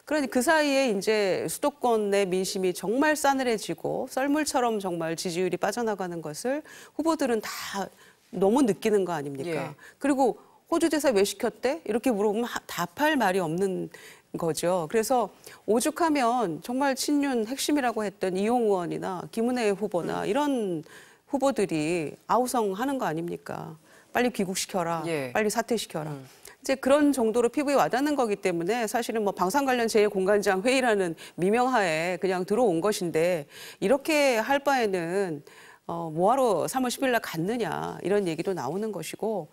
그러니 그 사이에 이제 수도권 내 민심이 정말 싸늘해지고 썰물처럼 정말 지지율이 빠져나가는 것을 후보들은 다 너무 느끼는 거 아닙니까? 예. 그리고 호주 대사 왜 시켰대? 이렇게 물어보면 답할 말이 없는 거죠. 그래서 오죽하면 정말 친윤 핵심이라고 했던 이용 의원이나 김은혜 후보나 음. 이런 후보들이 아우성하는 거 아닙니까? 빨리 귀국시켜라, 예. 빨리 사퇴시켜라. 음. 이제 그런 정도로 피부에 와닿는 거기 때문에 사실은 뭐 방산 관련 재해 공간장 회의라는 미명하에 그냥 들어온 것인데 이렇게 할 바에는 어, 뭐하러 3월 10일 날 갔느냐 이런 얘기도 나오는 것이고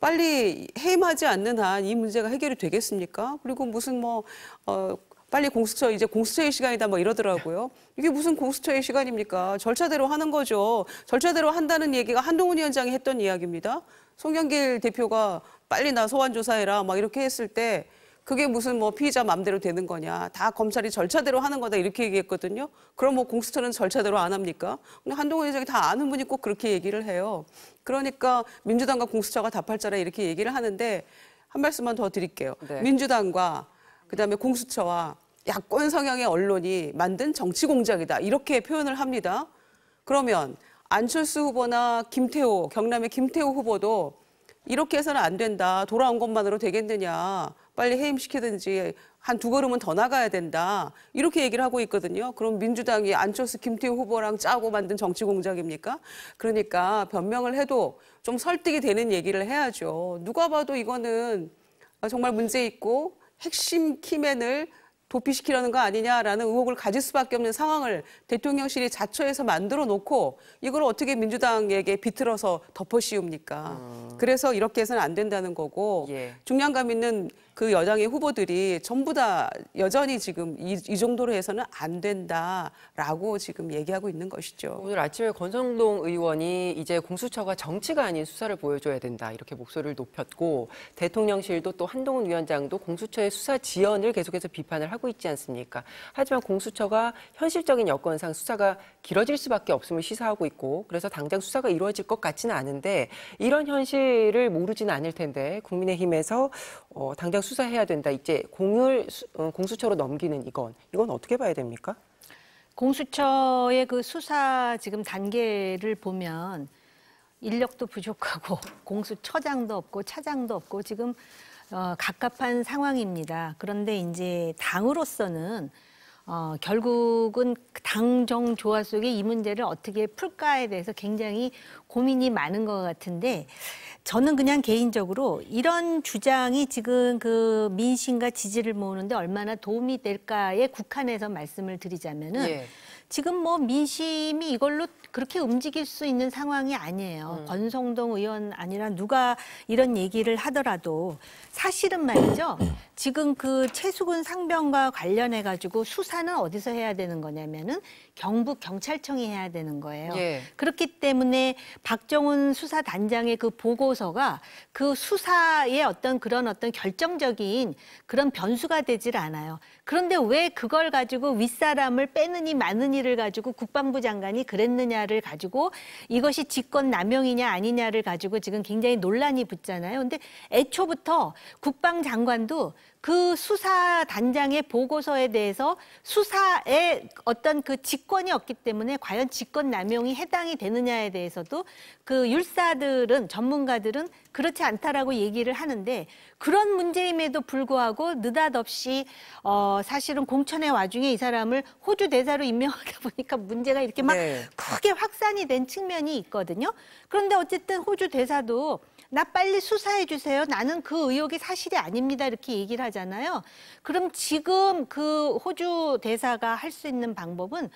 빨리 해임하지 않는 한 이 문제가 해결이 되겠습니까? 그리고 무슨 뭐 어, 빨리 공수처 이제 공수처의 시간이다 뭐 이러더라고요. 이게 무슨 공수처의 시간입니까? 절차대로 하는 거죠. 절차대로 한다는 얘기가 한동훈 위원장이 했던 이야기입니다. 송영길 대표가 빨리 나 소환 조사해라 막 이렇게 했을 때 그게 무슨 뭐 피의자 맘대로 되는 거냐. 다 검찰이 절차대로 하는 거다 이렇게 얘기했거든요. 그럼 뭐 공수처는 절차대로 안 합니까? 근데 한동훈 회장이 다 아는 분이 꼭 그렇게 얘기를 해요. 그러니까 민주당과 공수처가 답할자라 이렇게 얘기를 하는데 한 말씀만 더 드릴게요. 네. 민주당과 그다음에 공수처와 야권 성향의 언론이 만든 정치 공작이다 이렇게 표현을 합니다. 그러면 안철수 후보나 김태호 경남의 김태호 후보도 이렇게 해서는 안 된다. 돌아온 것만으로 되겠느냐. 빨리 해임시키든지 한 두 걸음은 더 나가야 된다. 이렇게 얘기를 하고 있거든요. 그럼 민주당이 안철수 김태우 후보랑 짜고 만든 정치 공작입니까? 그러니까 변명을 해도 좀 설득이 되는 얘기를 해야죠. 누가 봐도 이거는 정말 문제 있고 핵심 키맨을 도피시키려는 거 아니냐라는 의혹을 가질 수밖에 없는 상황을 대통령실이 자처해서 만들어 놓고 이걸 어떻게 민주당에게 비틀어서 덮어씌웁니까? 음. 그래서 이렇게 해서는 안 된다는 거고 예. 중량감 있는 그 여당의 후보들이 전부 다 여전히 지금 이, 이 정도로 해서는 안 된다라고 지금 얘기하고 있는 것이죠. 오늘 아침에 권성동 의원이 이제 공수처가 정치가 아닌 수사를 보여줘야 된다 이렇게 목소리를 높였고 대통령실도 또 한동훈 위원장도 공수처의 수사 지연을 계속해서 비판을 하고 있지 않습니까? 하지만 공수처가 현실적인 여건상 수사가 길어질 수밖에 없음을 시사하고 있고 그래서 당장 수사가 이루어질 것 같지는 않은데 이런 현실을 모르지는 않을 텐데 국민의힘에서 어, 당장 수사해야 된다. 이제 공을 어, 공수처로 넘기는 이건 이건 어떻게 봐야 됩니까? 공수처의 그 수사 지금 단계를 보면 인력도 부족하고 [laughs] 공수처장도 없고 차장도 없고 지금 어, 갑갑한 상황입니다. 그런데 이제 당으로서는 어, 결국은 당정 조화 속에 이 문제를 어떻게 풀까에 대해서 굉장히 고민이 많은 것 같은데 저는 그냥 개인적으로 이런 주장이 지금 그 민심과 지지를 모으는데 얼마나 도움이 될까에 국한해서 말씀을 드리자면은 예. 지금 뭐 민심이 이걸로 그렇게 움직일 수 있는 상황이 아니에요. 음. 권성동 의원 아니라 누가 이런 얘기를 하더라도 사실은 말이죠. 지금 그 최수근 상병과 관련해 가지고 수사는 어디서 해야 되는 거냐면은 경북 경찰청이 해야 되는 거예요. 예. 그렇기 때문에 박정훈 수사 단장의 그 보고서가 그 수사의 어떤 그런 어떤 결정적인 그런 변수가 되질 않아요. 그런데 왜 그걸 가지고 윗사람을 빼느니 마느니 일을 가지고 국방부 장관이 그랬느냐를 가지고 이것이 직권 남용이냐 아니냐를 가지고 지금 굉장히 논란이 붙잖아요. 근데 애초부터 국방장관도 그 수사 단장의 보고서에 대해서 수사에 어떤 그 직권이 없기 때문에 과연 직권 남용이 해당이 되느냐에 대해서도 그 율사들은 전문가들은 그렇지 않다라고 얘기를 하는데 그런 문제임에도 불구하고 느닷없이 어 사실은 공천의 와중에 이 사람을 호주 대사로 임명하다 [laughs] 보니까 문제가 이렇게 막 네. 크게 확산이 된 측면이 있거든요. 그런데 어쨌든 호주 대사도 나 빨리 수사해 주세요. 나는 그 의혹이 사실이 아닙니다. 이렇게 얘기를 하잖아요. 그럼 지금 그 호주 대사가 할 수 있는 방법은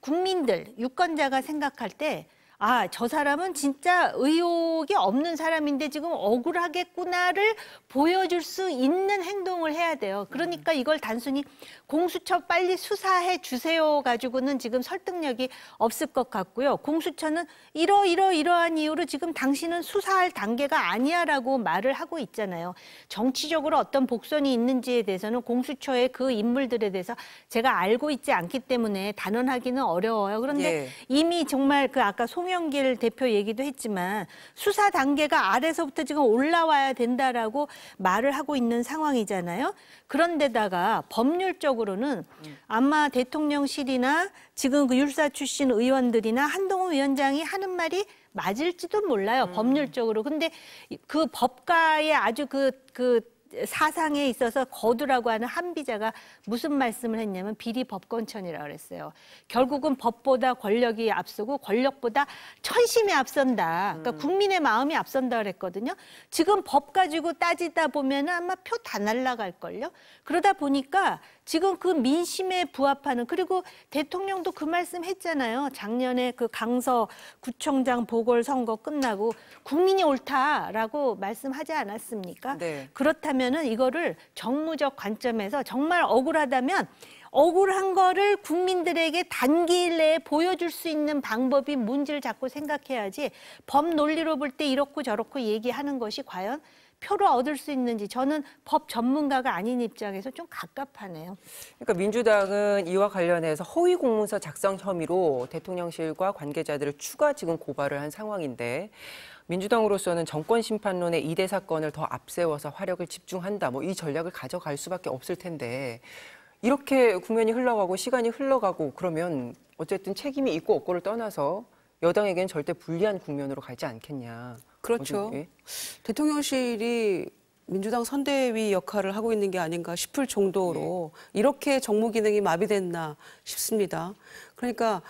국민들, 유권자가 생각할 때 아, 저 사람은 진짜 의욕이 없는 사람인데 지금 억울하겠구나를 보여줄 수 있는 행동을 해야 돼요. 그러니까 음. 이걸 단순히 공수처 빨리 수사해 주세요 가지고는 지금 설득력이 없을 것 같고요. 공수처는 이러 이러 이러한 이유로 지금 당신은 수사할 단계가 아니야라고 말을 하고 있잖아요. 정치적으로 어떤 복선이 있는지에 대해서는 공수처의 그 인물들에 대해서 제가 알고 있지 않기 때문에 단언하기는 어려워요. 그런데 예. 이미 정말 그 아까 소 송영길 대표 얘기도 했지만 수사 단계가 아래서부터 지금 올라와야 된다라고 말을 하고 있는 상황이잖아요. 그런데다가 법률적으로는 아마 대통령실이나 지금 그 율사 출신 의원들이나 한동훈 위원장이 하는 말이 맞을지도 몰라요. 음. 법률적으로. 근데 그법가에 아주 그, 그 사상에 있어서 거두라고 하는 한비자가 무슨 말씀을 했냐면 비리 법권천이라고 그랬어요. 결국은 법보다 권력이 앞서고 권력보다 천심이 앞선다. 그러니까 음. 국민의 마음이 앞선다 그랬거든요. 지금 법 가지고 따지다 보면 은 아마 표 다 날라갈걸요. 그러다 보니까 지금 그 민심에 부합하는 그리고 대통령도 그 말씀 했잖아요. 작년에 그 강서 구청장 보궐선거 끝나고 국민이 옳다라고 말씀하지 않았습니까? 네. 그렇다면은 이거를 정무적 관점에서 정말 억울하다면 억울한 거를 국민들에게 단기일 내에 보여줄 수 있는 방법이 뭔지를 자꾸 생각해야지 법 논리로 볼 때 이렇고 저렇고 얘기하는 것이 과연 표를 얻을 수 있는지 저는 법 전문가가 아닌 입장에서 좀 갑갑하네요. 그러니까 민주당은 이와 관련해서 허위 공문서 작성 혐의로 대통령실과 관계자들을 추가 지금 고발을 한 상황인데 민주당으로서는 정권 심판론의 이대 사건을 더 앞세워서 화력을 집중한다. 뭐 이 전략을 가져갈 수밖에 없을 텐데 이렇게 국면이 흘러가고 시간이 흘러가고 그러면 어쨌든 책임이 있고 없고를 떠나서 여당에겐 절대 불리한 국면으로 가지 않겠냐. 그렇죠. 대통령실이 민주당 선대위 역할을 하고 있는 게 아닌가 싶을 정도로 네. 이렇게 정무 기능이 마비됐나 싶습니다. 그러니까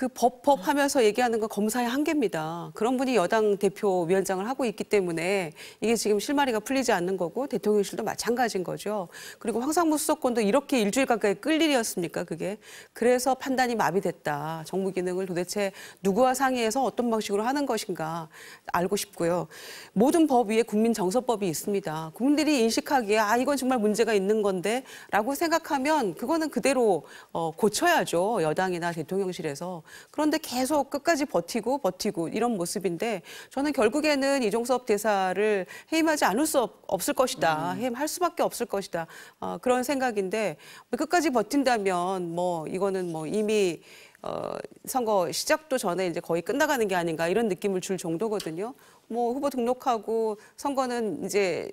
그 법법 하면서 얘기하는 건 검사의 한계입니다. 그런 분이 여당 대표 위원장을 하고 있기 때문에 이게 지금 실마리가 풀리지 않는 거고 대통령실도 마찬가지인 거죠. 그리고 황상무 수석권도 이렇게 일주일 가까이 끌 일이었습니까, 그게? 그래서 판단이 마비됐다. 정부 기능을 도대체 누구와 상의해서 어떤 방식으로 하는 것인가 알고 싶고요. 모든 법 위에 국민 정서법이 있습니다. 국민들이 인식하기에 아, 이건 정말 문제가 있는 건데 라고 생각하면 그거는 그대로 어, 고쳐야죠. 여당이나 대통령실에서. 그런데 계속 끝까지 버티고 버티고 이런 모습인데 저는 결국에는 이종섭 대사를 해임하지 않을 수 없, 을 것이다. 음. 해임할 수밖에 없을 것이다. 어, 그런 생각인데 끝까지 버틴다면 뭐 이거는 뭐 이미 어, 선거 시작도 전에 이제 거의 끝나가는 게 아닌가 이런 느낌을 줄 정도거든요. 뭐 후보 등록하고 선거는 이제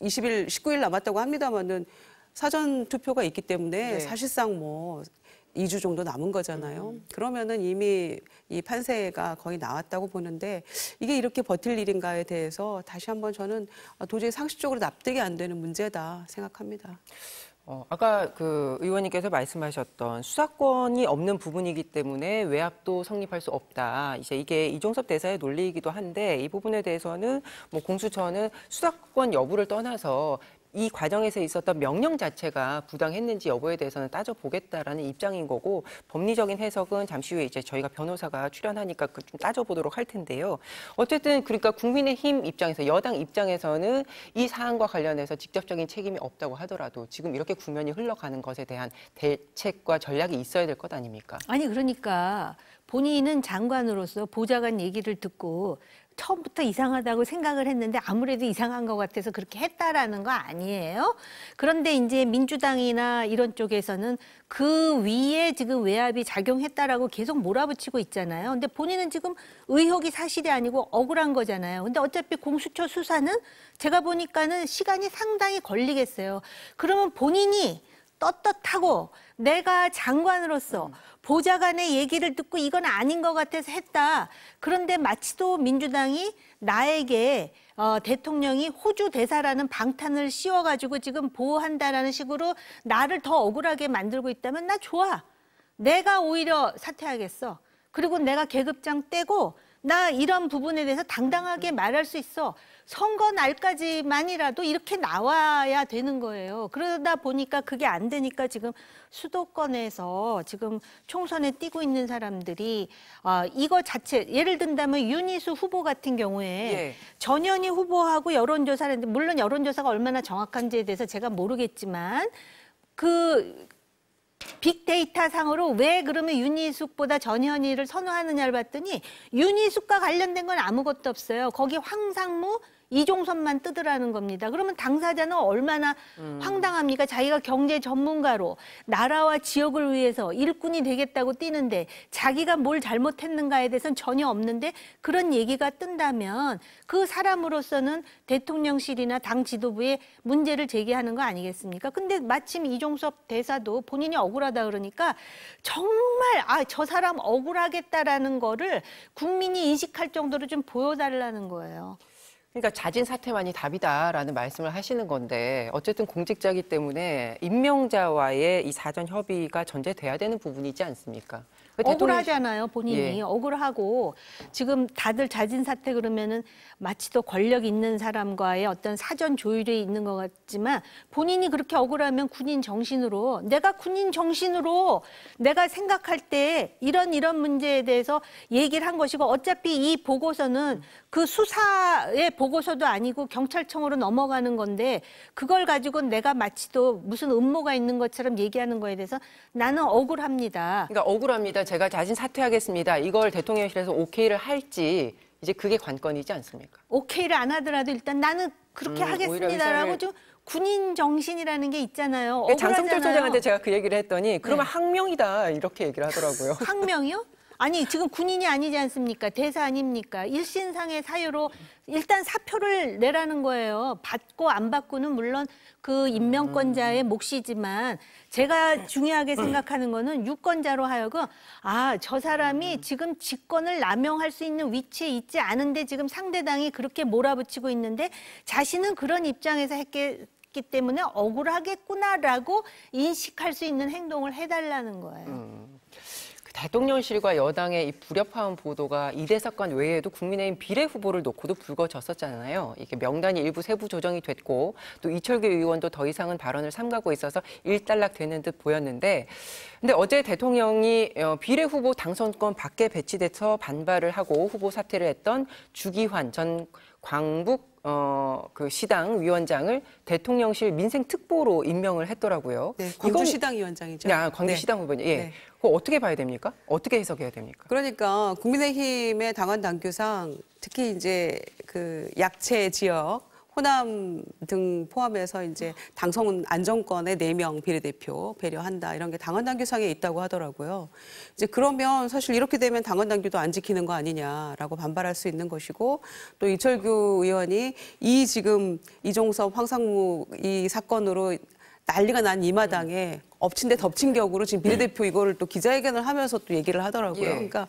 20일, 19일 남았다고 합니다만은 사전 투표가 있기 때문에 네. 사실상 뭐 2주 정도 남은 거잖아요. 음. 그러면은 이미 이 판세가 거의 나왔다고 보는데 이게 이렇게 버틸 일인가에 대해서 다시 한번 저는 도저히 상식적으로 납득이 안 되는 문제다 생각합니다. 어, 아까 그 의원님께서 말씀하셨던 수사권이 없는 부분이기 때문에 외압도 성립할 수 없다. 이제 이게 이종섭 대사의 논리이기도 한데 이 부분에 대해서는 뭐 공수처는 수사권 여부를 떠나서 이 과정에서 있었던 명령 자체가 부당했는지 여부에 대해서는 따져보겠다라는 입장인 거고 법리적인 해석은 잠시 후에 이제 저희가 변호사가 출연하니까 그 좀 따져보도록 할 텐데요. 어쨌든 그러니까 국민의힘 입장에서 여당 입장에서는 이 사안과 관련해서 직접적인 책임이 없다고 하더라도 지금 이렇게 국면이 흘러가는 것에 대한 대책과 전략이 있어야 될 것 아닙니까? 아니 그러니까 본인은 장관으로서 보좌관 얘기를 듣고 처음부터 이상하다고 생각을 했는데 아무래도 이상한 것 같아서 그렇게 했다라는 거 아니에요. 그런데 이제 민주당이나 이런 쪽에서는 그 위에 지금 외압이 작용했다라고 계속 몰아붙이고 있잖아요. 근데 본인은 지금 의혹이 사실이 아니고 억울한 거잖아요. 근데 어차피 공수처 수사는 제가 보니까는 시간이 상당히 걸리겠어요. 그러면 본인이 떳떳하고 내가 장관으로서 음. 보좌관의 얘기를 듣고 이건 아닌 것 같아서 했다. 그런데 마치도 민주당이 나에게 어, 대통령이 호주 대사라는 방탄을 씌워가지고 지금 보호한다라는 식으로 나를 더 억울하게 만들고 있다면 나 좋아. 내가 오히려 사퇴하겠어. 그리고 내가 계급장 떼고 나 이런 부분에 대해서 당당하게 말할 수 있어. 선거 날까지만이라도 이렇게 나와야 되는 거예요. 그러다 보니까 그게 안 되니까 지금 수도권에서 지금 총선에 뛰고 있는 사람들이 어, 이거 자체 예를 든다면 윤희수 후보 같은 경우에 예. 전현희 후보하고 여론조사를 했는데 물론 여론조사가 얼마나 정확한지에 대해서 제가 모르겠지만 그 빅데이터 상으로 왜 그러면 윤희숙보다 전현희를 선호하느냐를 봤더니 윤희숙과 관련된 건 아무것도 없어요. 거기 황상무 이종선만 뜨더라는 겁니다. 그러면 당사자는 얼마나 음. 황당합니까? 자기가 경제 전문가로 나라와 지역을 위해서 일꾼이 되겠다고 뛰는데 자기가 뭘 잘못했는가에 대해서는 전혀 없는데 그런 얘기가 뜬다면 그 사람으로서는 대통령실이나 당 지도부에 문제를 제기하는 거 아니겠습니까? 근데 마침 이종섭 대사도 본인이 억울하다 그러니까 정말 아, 저 사람 억울하겠다라는 거를 국민이 인식할 정도로 좀 보여달라는 거예요. 그러니까 자진 사퇴만이 답이다라는 말씀을 하시는 건데 어쨌든 공직자기 때문에 임명자와의 이 사전 협의가 전제돼야 되는 부분이지 않습니까? 그 억울하잖아요, 본인이. 예. 억울하고 지금 다들 자진 사퇴 그러면은 마치또 권력 있는 사람과의 어떤 사전 조율이 있는 것 같지만 본인이 그렇게 억울하면 군인 정신으로 내가 군인 정신으로 내가 생각할 때 이런 이런 문제에 대해서 얘기를 한 것이고 어차피 이 보고서는 그 수사의 보고서도 아니고 경찰청으로 넘어가는 건데 그걸 가지고 내가 마치또 무슨 음모가 있는 것처럼 얘기하는 거에 대해서 나는 억울합니다. 그러니까 억울합니다. 제가 자신 사퇴하겠습니다. 이걸 대통령실에서 오케이를 할지 이제 그게 관건이지 않습니까? 오케이를 안 하더라도 일단 나는 그렇게 음, 뭐 하겠습니다라고 좀 군인 정신이라는 게 있잖아요. 네, 장성철 소장한테 제가 그 얘기를 했더니 그러면 네. 항명이다 이렇게 얘기를 하더라고요. 항명이요? 아니 지금 군인이 아니지 않습니까? 대사 아닙니까? 일신상의 사유로 일단 사표를 내라는 거예요. 받고 안 받고는 물론 그 임명권자의 음. 몫이지만 제가 중요하게 생각하는 거는 유권자로 하여금 아 저 사람이 음. 지금 직권을 남용할 수 있는 위치에 있지 않은데 지금 상대당이 그렇게 몰아붙이고 있는데 자신은 그런 입장에서 했기 때문에 억울하겠구나라고 인식할 수 있는 행동을 해달라는 거예요. 음. 대통령실과 여당의 이 불협화음 보도가 이대 사건 외에도 국민의힘 비례 후보를 놓고도 불거졌었잖아요. 이게 명단이 일부 세부 조정이 됐고 또 이철규 의원도 더 이상은 발언을 삼가고 있어서 일단락되는 듯 보였는데 근데 어제 대통령이 어, 비례 후보 당선권 밖에 배치돼서 반발을 하고 후보 사퇴를 했던 주기환 전 광북 어, 그 시당 위원장을 대통령실 민생특보로 임명을 했더라고요. 네, 광주시당 위원장이죠. 아, 광주시당 후보님. 예. 네. 그거 어떻게 봐야 됩니까? 어떻게 해석해야 됩니까? 그러니까 국민의힘의 당원 당규상 특히 이제 그 약체 지역 호남 등 포함해서 이제 당선 안정권의 네 명 비례대표 배려한다 이런 게당헌 당규상에 있다고 하더라고요. 이제 그러면 사실 이렇게 되면 당헌 당규도 안 지키는 거 아니냐라고 반발할 수 있는 것이고 또 이철규 의원이 이 지금 이종섭 황상무 이 사건으로 난리가 난 이 마당에 엎친 데 덮친 격으로 지금 비례대표 이거를 또 기자회견을 하면서 또 얘기를 하더라고요. 예. 그러니까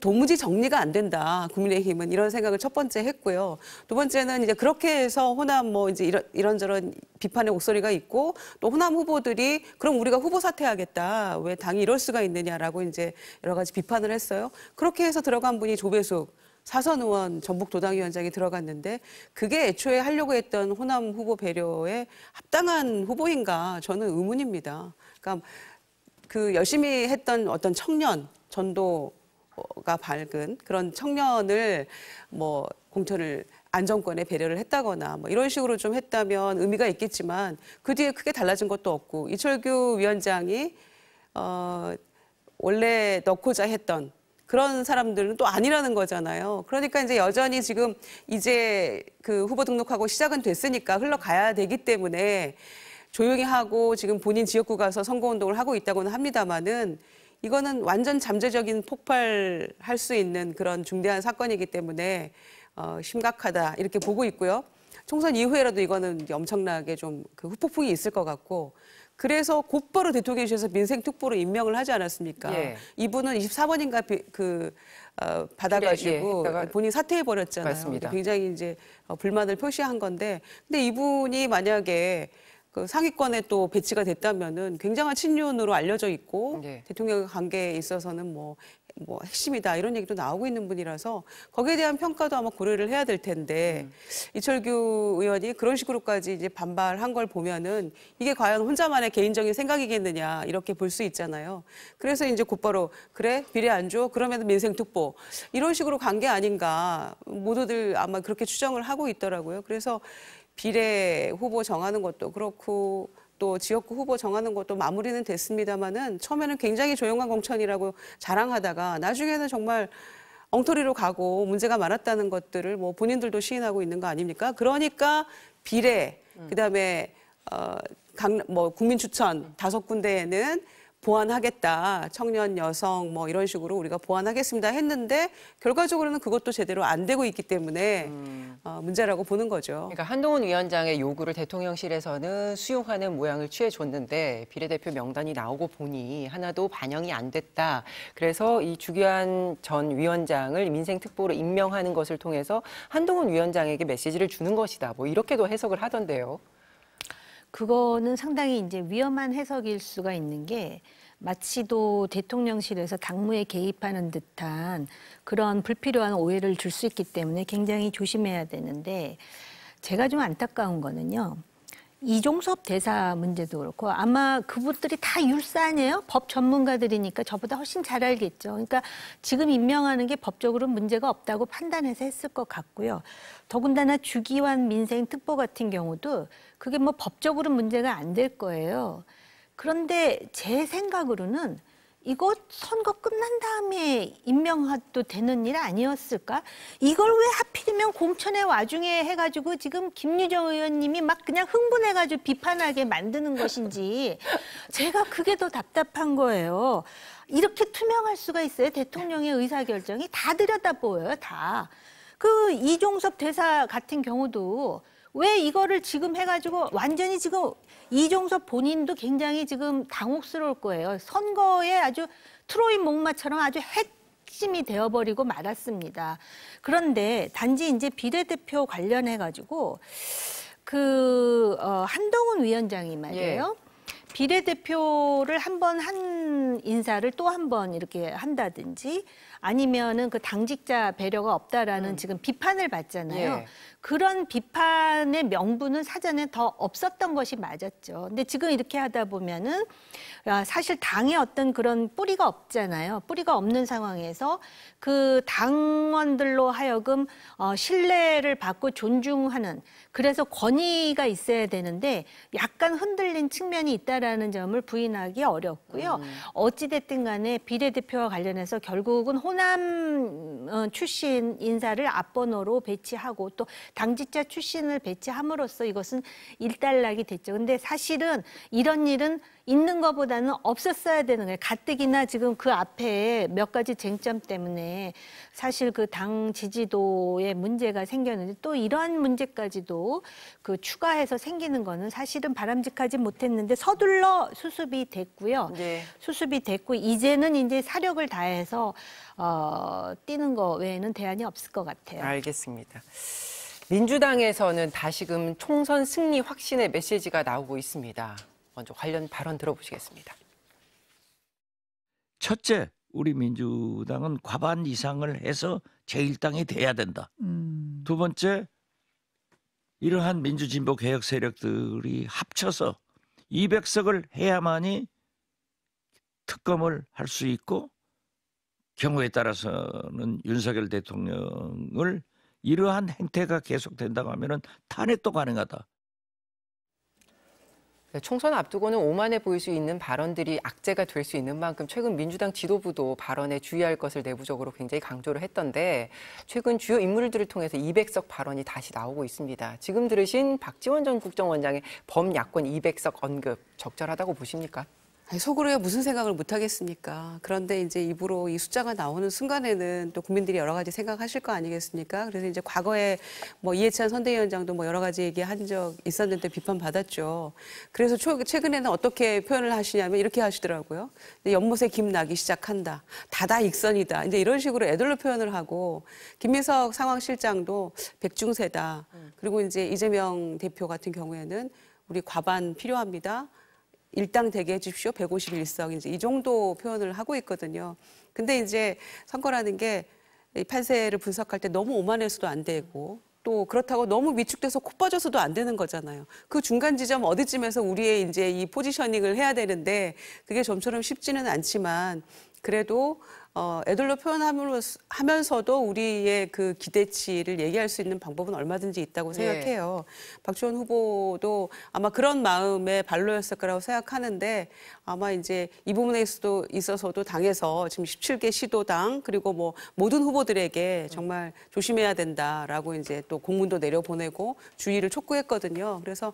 도무지 정리가 안 된다. 국민의힘은 이런 생각을 첫 번째 했고요. 두 번째는 이제 그렇게 해서 호남 뭐 이제 이런, 이런저런 비판의 목소리가 있고 또 호남 후보들이 그럼 우리가 후보 사퇴하겠다. 왜 당이 이럴 수가 있느냐라고 이제 여러 가지 비판을 했어요. 그렇게 해서 들어간 분이 조배숙 사선 의원 전북 도당위원장이 들어갔는데 그게 애초에 하려고 했던 호남 후보 배려에 합당한 후보인가 저는 의문입니다. 그러니까 그 열심히 했던 어떤 청년 전도 미래가 밝은 그런 청년을 뭐 공천을 안정권에 배려를 했다거나 뭐 이런 식으로 좀 했다면 의미가 있겠지만 그 뒤에 크게 달라진 것도 없고 이철규 위원장이 어 원래 넣고자 했던 그런 사람들은 또 아니라는 거잖아요. 그러니까 이제 여전히 지금 이제 그 후보 등록하고 시작은 됐으니까 흘러가야 되기 때문에 조용히 하고 지금 본인 지역구 가서 선거운동을 하고 있다고는 합니다마는 이거는 완전 잠재적인 폭발할 수 있는 그런 중대한 사건이기 때문에 어, 심각하다 이렇게 보고 있고요. 총선 이후에라도 이거는 엄청나게 좀 그 후폭풍이 있을 것 같고 그래서 곧바로 대통령실에서 민생특보로 임명을 하지 않았습니까? 예. 이분은 24번인가 비, 그 어, 받아가지고 예, 예. 본인 사퇴해 버렸잖아요. 굉장히 이제 어, 불만을 표시한 건데 근데 이분이 만약에 그 상위권에 또 배치가 됐다면은 굉장한 친윤으로 알려져 있고 네. 대통령 관계에 있어서는 뭐뭐 뭐 핵심이다 이런 얘기도 나오고 있는 분이라서 거기에 대한 평가도 아마 고려를 해야 될 텐데 음. 이철규 의원이 그런 식으로까지 이제 반발한 걸 보면은 이게 과연 혼자만의 개인적인 생각이겠느냐 이렇게 볼 수 있잖아요. 그래서 이제 곧바로 그래 비례 안 줘 그러면 민생 특보 이런 식으로 간 게 아닌가 모두들 아마 그렇게 추정을 하고 있더라고요. 그래서 비례 후보 정하는 것도 그렇고 또 지역구 후보 정하는 것도 마무리는 됐습니다마는 처음에는 굉장히 조용한 공천이라고 자랑하다가 나중에는 정말 엉터리로 가고 문제가 많았다는 것들을 뭐 본인들도 시인하고 있는 거 아닙니까? 그러니까 비례 음. 그다음에 어, 강, 뭐 국민 추천 다섯 군데에는 보완하겠다. 청년, 여성 뭐 이런 식으로 우리가 보완하겠습니다 했는데 결과적으로는 그것도 제대로 안 되고 있기 때문에 음. 어, 문제라고 보는 거죠. 그러니까 한동훈 위원장의 요구를 대통령실에서는 수용하는 모양을 취해줬는데 비례대표 명단이 나오고 보니 하나도 반영이 안 됐다. 그래서 이 주기환 전 위원장을 민생특보로 임명하는 것을 통해서 한동훈 위원장에게 메시지를 주는 것이다. 뭐 이렇게도 해석을 하던데요. 그거는 상당히 이제 위험한 해석일 수가 있는 게 마치도 대통령실에서 당무에 개입하는 듯한 그런 불필요한 오해를 줄 수 있기 때문에 굉장히 조심해야 되는데 제가 좀 안타까운 거는요. 이종섭 대사 문제도 그렇고 아마 그분들이 다 율사 아니에요? 법 전문가들이니까 저보다 훨씬 잘 알겠죠. 그러니까 지금 임명하는 게 법적으로 문제가 없다고 판단해서 했을 것 같고요. 더군다나 주기환 민생 특보 같은 경우도 그게 뭐 법적으로 문제가 안 될 거예요. 그런데 제 생각으로는 이곳 선거 끝난 다음에 임명해도 되는 일 아니었을까? 이걸 왜 하필이면 공천의 와중에 해가지고 지금 김유정 의원님이 막 그냥 흥분해가지고 비판하게 만드는 것인지 제가 그게 더 답답한 거예요. 이렇게 투명할 수가 있어요. 대통령의 의사결정이 다 들여다보여요, 다. 그 이종섭 대사 같은 경우도 왜 이거를 지금 해가지고 완전히 지금 이종섭 본인도 굉장히 지금 당혹스러울 거예요. 선거에 아주 트로이 목마처럼 아주 핵심이 되어버리고 말았습니다. 그런데 단지 이제 비례대표 관련해가지고 그 어, 한동훈 위원장이 말이에요. 예. 비례대표를 한 번 한 인사를 또 한 번 이렇게 한다든지 아니면은 그 당직자 배려가 없다라는 음. 지금 비판을 받잖아요. 예. 그런 비판의 명분은 사전에 더 없었던 것이 맞았죠. 근데 지금 이렇게 하다 보면은 그러니까 사실 당의 어떤 그런 뿌리가 없잖아요. 뿌리가 없는 상황에서 그 당원들로 하여금 어, 신뢰를 받고 존중하는 그래서 권위가 있어야 되는데 약간 흔들린 측면이 있다라는 점을 부인하기 어렵고요. 음. 어찌 됐든 간에 비례대표와 관련해서 결국은 호남 어, 출신 인사를 앞번호로 배치하고 또 당직자 출신을 배치함으로써 이것은 일단락이 됐죠. 근데 사실은 이런 일은 있는 것보다는 없었어야 되는 거예요. 가뜩이나 지금 그 앞에 몇 가지 쟁점 때문에 사실 그 당지지도에 문제가 생겼는데 또 이러한 문제까지도 그 추가해서 생기는 거는 사실은 바람직하지 못했는데 서둘러 수습이 됐고요. 네. 수습이 됐고 이제는 이제 사력을 다해서 어, 뛰는 거 외에는 대안이 없을 것 같아요. 알겠습니다. 민주당에서는 다시금 총선 승리 확신의 메시지가 나오고 있습니다. 먼저 관련 발언 들어보시겠습니다. 첫째, 우리 민주당은 과반 이상을 해서 제1당이 돼야 된다. 음. 두 번째, 이러한 민주진보 개혁 세력들이 합쳐서 200석을 해야만이 특검을 할 수 있고 경우에 따라서는 윤석열 대통령을 이러한 행태가 계속된다고 하면은 탄핵도 가능하다. 그러니까 총선 앞두고는 오만해 보일 수 있는 발언들이 악재가 될 수 있는 만큼 최근 민주당 지도부도 발언에 주의할 것을 내부적으로 굉장히 강조를 했던데 최근 주요 인물들을 통해서 200석 발언이 다시 나오고 있습니다. 지금 들으신 박지원 전 국정원장의 범야권 200석 언급 적절하다고 보십니까? 아니, 속으로야 무슨 생각을 못 하겠습니까? 그런데 이제 입으로 이 숫자가 나오는 순간에는 또 국민들이 여러 가지 생각하실 거 아니겠습니까? 그래서 이제 과거에 뭐 이해찬 선대위원장도 뭐 여러 가지 얘기한 적 있었는데 비판 받았죠. 그래서 초, 최근에는 어떻게 표현을 하시냐면 이렇게 하시더라고요. 네, 연못에 김 나기 시작한다. 다다 익선이다. 이제 이런 식으로 애들로 표현을 하고 김민석 상황실장도 백중세다. 그리고 이제 이재명 대표 같은 경우에는 우리 과반 필요합니다. 일당 되게 해주십시오. 151석 이제 이 정도 표현을 하고 있거든요. 근데 이제 선거라는 게 이 판세를 분석할 때 너무 오만해서도 안 되고 또 그렇다고 너무 위축돼서 코 빠져서도 안 되는 거잖아요. 그 중간 지점 어디쯤에서 우리의 이제 이 포지셔닝을 해야 되는데 그게 좀처럼 쉽지는 않지만 그래도 어, 애들로 표현하면서도 우리의 그 기대치를 얘기할 수 있는 방법은 얼마든지 있다고 네. 생각해요. 네. 박지원 후보도 아마 그런 마음에 발로였을 거라고 생각하는데 아마 이제 이 부분에 있어도 있어서도 당에서 지금 17개 시도당 그리고 뭐 모든 후보들에게 음. 정말 조심해야 된다라고 이제 또 공문도 내려보내고 주의를 촉구했거든요. 그래서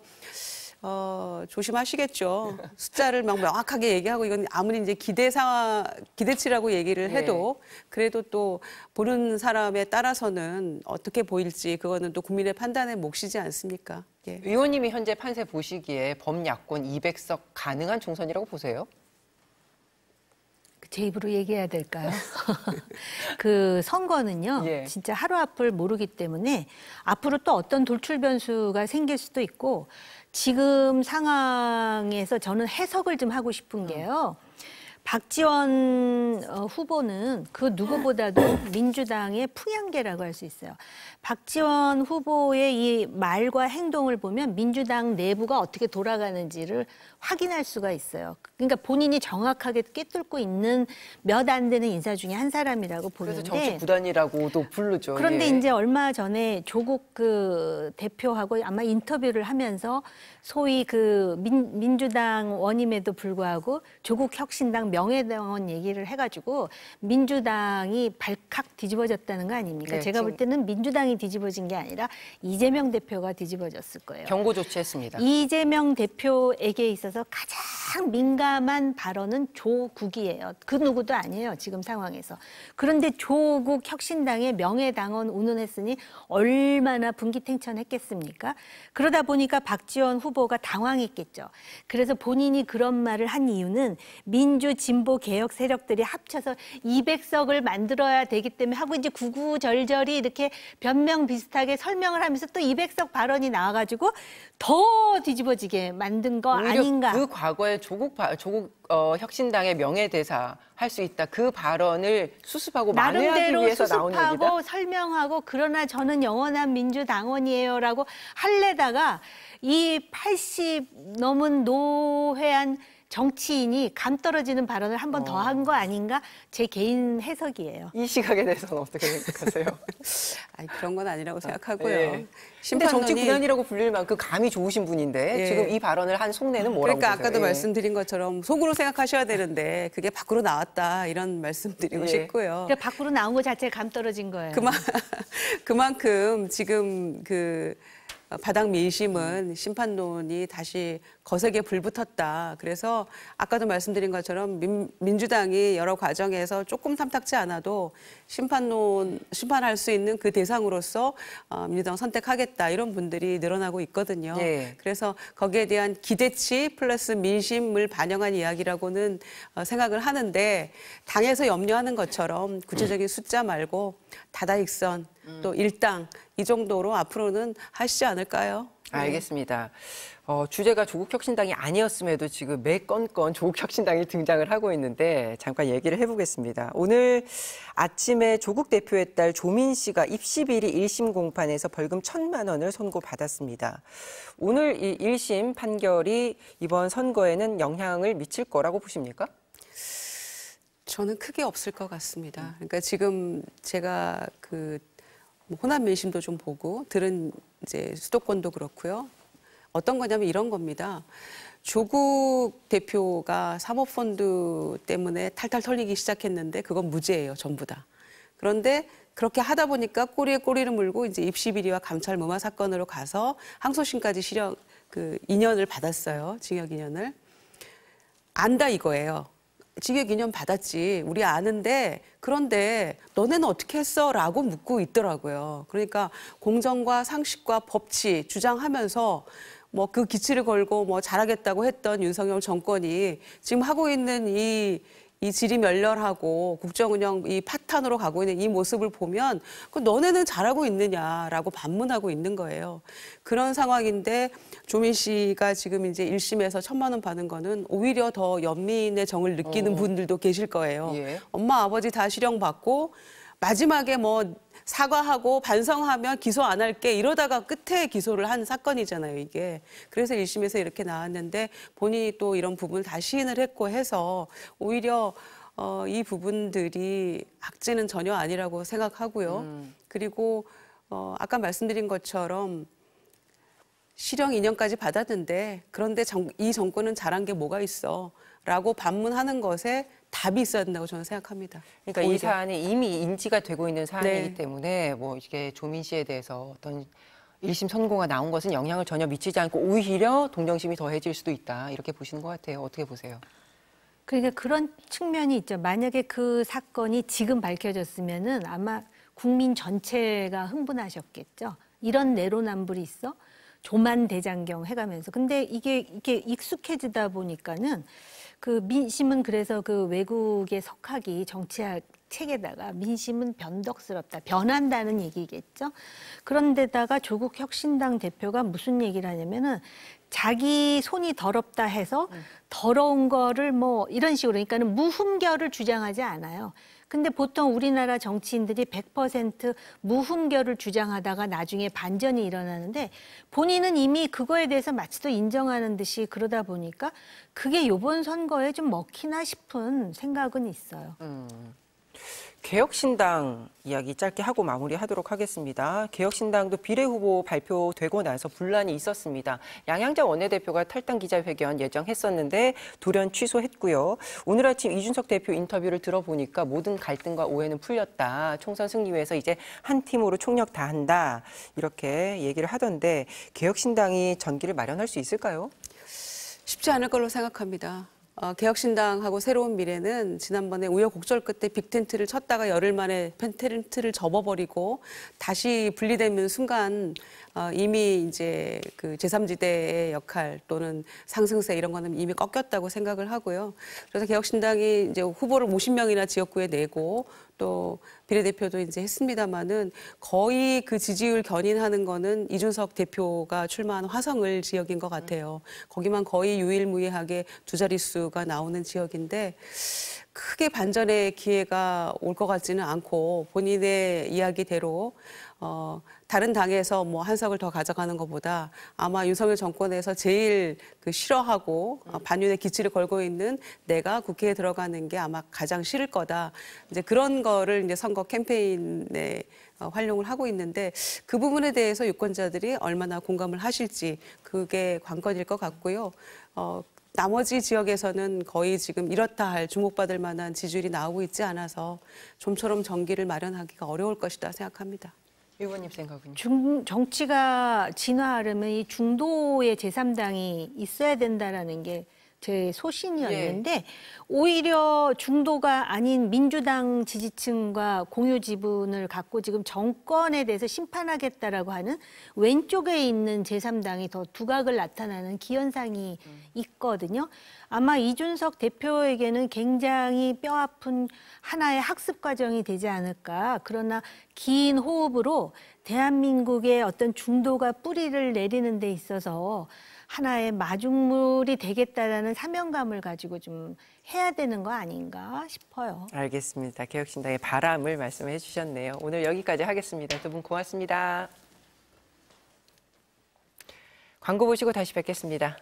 어, 조심하시겠죠. 숫자를 막 명확하게 얘기하고 이건 아무리 이제 기대상 기대치라고 얘기를 네. 해도 네. 그래도 또 보는 사람에 따라서는 어떻게 보일지 그거는 또 국민의 판단에 몫이지 않습니까? 예. 의원님이 현재 판세 보시기에 범야권 200석 가능한 총선이라고 보세요? 제 입으로 얘기해야 될까요? [laughs] 그 선거는요, 예. 진짜 하루 앞을 모르기 때문에 앞으로 또 어떤 돌출 변수가 생길 수도 있고 지금 상황에서 저는 해석을 좀 하고 싶은 게요. 박지원 어, 후보는 그 누구보다도 [gasps] 민주당의 풍향계라고 할 수 있어요. 박지원 후보의 이 말과 행동을 보면 민주당 내부가 어떻게 돌아가는지를 확인할 수가 있어요. 그러니까 본인이 정확하게 꿰뚫고 있는 몇 안 되는 인사 중에 한 사람이라고 보는데 그래서 정치 구단이라고도 부르죠. 그런데 예. 이제 얼마 전에 조국 그 대표하고 아마 인터뷰를 하면서 소위 그 민, 민주당 원임에도 불구하고 조국 혁신당 명예대원 얘기를 해가지고 민주당이 발칵 뒤집어졌다는 거 아닙니까? 네, 제가 볼 때는 민주당이 뒤집어진 게 아니라 이재명 대표가 뒤집어졌을 거예요. 경고 조치했습니다. 이재명 대표에게 있어서 가장 가장 민감한 발언은 조국이에요. 그 누구도 아니에요. 지금 상황에서. 그런데 조국 혁신당의 명예당원 운운했으니 얼마나 분기탱천했겠습니까? 그러다 보니까 박지원 후보가 당황했겠죠. 그래서 본인이 그런 말을 한 이유는 민주 진보 개혁 세력들이 합쳐서 200석을 만들어야 되기 때문에 하고 이제 구구절절히 이렇게 변명 비슷하게 설명을 하면서 또 200석 발언이 나와가지고 더 뒤집어지게 만든 거 아닌가. 그 과거에 조국 바, 조국 어, 혁신당의 명예대사 할 수 있다 그 발언을 수습하고 만회하기 위해서 나온 얘기다. 수습하고 설명하고 그러나 저는 영원한 민주당원이에요라고 할래다가 이 80 넘은 노회한 정치인이 감 떨어지는 발언을 한 번 더 한거 어. 아닌가 제 개인 해석이에요. 이 시각에 대해서는 어떻게 생각하세요? [laughs] 아니 그런 건 아니라고 아, 생각하고요. 예. 데판 정치 구단이라고 불릴 만큼 감이 좋으신 분인데 예. 지금 이 발언을 한 속내는 뭐라고 그러니까 보세요? 아까도 예. 말씀드린 것처럼 속으로 생각하셔야 되는데 그게 밖으로 나왔다 이런 말씀드리고 예. 싶고요. 그러니까 밖으로 나온 것자체가감 떨어진 거예요. 그만 [laughs] 그만큼 지금 그 어, 바닥 민심은 심판론이 다시 거세게 불붙었다. 그래서 아까도 말씀드린 것처럼 민, 민 주당이 여러 과정에서 조금 탐탁지 않아도 심판론 심판할 수 있는 그 대상으로서 어, 민주당 선택하겠다 이런 분들이 늘어나고 있거든요. 네. 그래서 거기에 대한 기대치 플러스 민심을 반영한 이야기라고는 어, 생각을 하는데 당에서 염려하는 것처럼 구체적인 숫자 말고 다다익선 또 음. 일당 이 정도로 앞으로는 하시지 않을까요? 알겠습니다. 어, 주제가 조국 혁신당이 아니었음에도 지금 매 건건 조국 혁신당이 등장을 하고 있는데 잠깐 얘기를 해보겠습니다. 오늘 아침에 조국 대표의 딸 조민 씨가 입시 비리 1심 공판에서 벌금 1천만 원을 선고받았습니다. 오늘 이 1심 판결이 이번 선거에는 영향을 미칠 거라고 보십니까? 저는 크게 없을 것 같습니다. 그러니까 지금 제가 그 호남 민심도 좀 보고 들은 이제 수도권도 그렇고요. 어떤 거냐면 이런 겁니다. 조국 대표가 사모펀드 때문에 탈탈 털리기 시작했는데 그건 무죄예요, 전부 다. 그런데 그렇게 하다 보니까 꼬리에 꼬리를 물고 이제 입시 비리와 감찰 무마 사건으로 가서 항소심까지 실형 그 2년을 받았어요. 징역 2년을. 안다 이거예요. 징역 2년 받았지. 우리 아는데 그런데 너네는 어떻게 했어라고 묻고 있더라고요. 그러니까 공정과 상식과 법치 주장하면서 뭐그 기치를 걸고 뭐 잘하겠다고 했던 윤석열 정권이 지금 하고 있는 이, 이 질이 멸렬하고 국정운영 이 파탄으로 가고 있는 이 모습을 보면 그 너네는 잘하고 있느냐라고 반문하고 있는 거예요. 그런 상황인데 조민 씨가 지금 이제 1심에서 천만 원 받은 거는 오히려 더 연민의 정을 느끼는 어. 분들도 계실 거예요. 예. 엄마 아버지 다 실형 받고 마지막에 뭐 사과하고 반성하면 기소 안 할게 이러다가 끝에 기소를 한 사건이잖아요, 이게. 그래서 1심에서 이렇게 나왔는데 본인이 또 이런 부분을 다 시인을 했고 해서 오히려 어, 이 부분들이 악재는 전혀 아니라고 생각하고요. 음. 그리고 어, 아까 말씀드린 것처럼 실형 2년까지 받았는데 그런데 정, 이 정권은 잘한 게 뭐가 있어? 라고 반문하는 것에 답이 있어야 된다고 저는 생각합니다. 그러니까 오히려. 이 사안이 이미 인지가 되고 있는 사안이기 네. 때문에 뭐 이게 조민 씨에 대해서 어떤 1심 선고가 나온 것은 영향을 전혀 미치지 않고 오히려 동정심이 더해질 수도 있다. 이렇게 보시는 것 같아요. 어떻게 보세요? 그러니까 그런 측면이 있죠. 만약에 그 사건이 지금 밝혀졌으면 아마 국민 전체가 흥분하셨겠죠. 이런 내로남불이 있어? 조만 대장경 해가면서 근데 이게 이게 익숙해지다 보니까는 그 민심은 그래서 그 외국의 석학이 정치학 책에다가 민심은 변덕스럽다, 변한다는 얘기겠죠. 그런데다가 조국 혁신당 대표가 무슨 얘기를 하냐면은 자기 손이 더럽다 해서 음. 더러운 거를 뭐 이런 식으로 그러니까는 무훈결을 주장하지 않아요. 근데 보통 우리나라 정치인들이 100%무훈결을 주장하다가 나중에 반전이 일어나는데 본인은 이미 그거에 대해서 마치도 인정하는 듯이 그러다 보니까 그게 요번 선거에 좀 먹히나 싶은 생각은 있어요. 음. 개혁신당 이야기 짧게 하고 마무리하도록 하겠습니다. 개혁신당도 비례 후보 발표되고 나서 분란이 있었습니다. 양양자 원내대표가 탈당 기자회견 예정했었는데 돌연 취소했고요. 오늘 아침 이준석 대표 인터뷰를 들어보니까 모든 갈등과 오해는 풀렸다. 총선 승리 위해서 이제 한 팀으로 총력 다한다. 이렇게 얘기를 하던데 개혁신당이 전기를 마련할 수 있을까요? 쉽지 않을 걸로 생각합니다. 어, 개혁신당하고 새로운 미래는 지난번에 우여곡절 끝에 빅텐트를 쳤다가 열흘 만에 펜텐트를 접어버리고 다시 분리되는 순간 어, 이미 이제 그 제3지대의 역할 또는 상승세 이런 거는 이미 꺾였다고 생각을 하고요. 그래서 개혁신당이 이제 후보를 50명이나 지역구에 내고 또 비례대표도 이제 했습니다마는 거의 그 지지율 견인하는 거는 이준석 대표가 출마한 화성을 지역인 것 같아요. 거기만 거의 유일무이하게 두 자릿수가 나오는 지역인데 크게 반전의 기회가 올 것 같지는 않고 본인의 이야기대로 어, 다른 당에서 뭐 한석을 더 가져가는 것보다 아마 윤석열 정권에서 제일 그 싫어하고 어, 음. 반윤의 기치를 걸고 있는 내가 국회에 들어가는 게 아마 가장 싫을 거다. 이제 그런 거를 이제 선거 캠페인에 어, 활용을 하고 있는데 그 부분에 대해서 유권자들이 얼마나 공감을 하실지 그게 관건일 것 같고요. 어, 나머지 지역에서는 거의 지금 이렇다 할 주목받을 만한 지지율이 나오고 있지 않아서 좀처럼 정기를 마련하기가 어려울 것이다 생각합니다. 의원님 생각은요? 중, 정치가 진화하려면 이 중도의 제3당이 있어야 된다라는 게제 소신이었는데 네. 예. 오히려 중도가 아닌 민주당 지지층과 공유 지분을 갖고 지금 정권에 대해서 심판하겠다라고 하는 왼쪽에 있는 제3당이 더 두각을 나타나는 기현상이 음. 있거든요. 아마 이준석 대표에게는 굉장히 뼈아픈 하나의 학습 과정이 되지 않을까. 그러나 긴 호흡으로 대한민국의 어떤 중도가 뿌리를 내리는 데 있어서 하나의 마중물이 되겠다라는 사명감을 가지고 좀 해야 되는 거 아닌가 싶어요. 알겠습니다. 개혁신당의 바람을 말씀해 주셨네요. 오늘 여기까지 하겠습니다. 두 분 고맙습니다. 광고 보시고 다시 뵙겠습니다.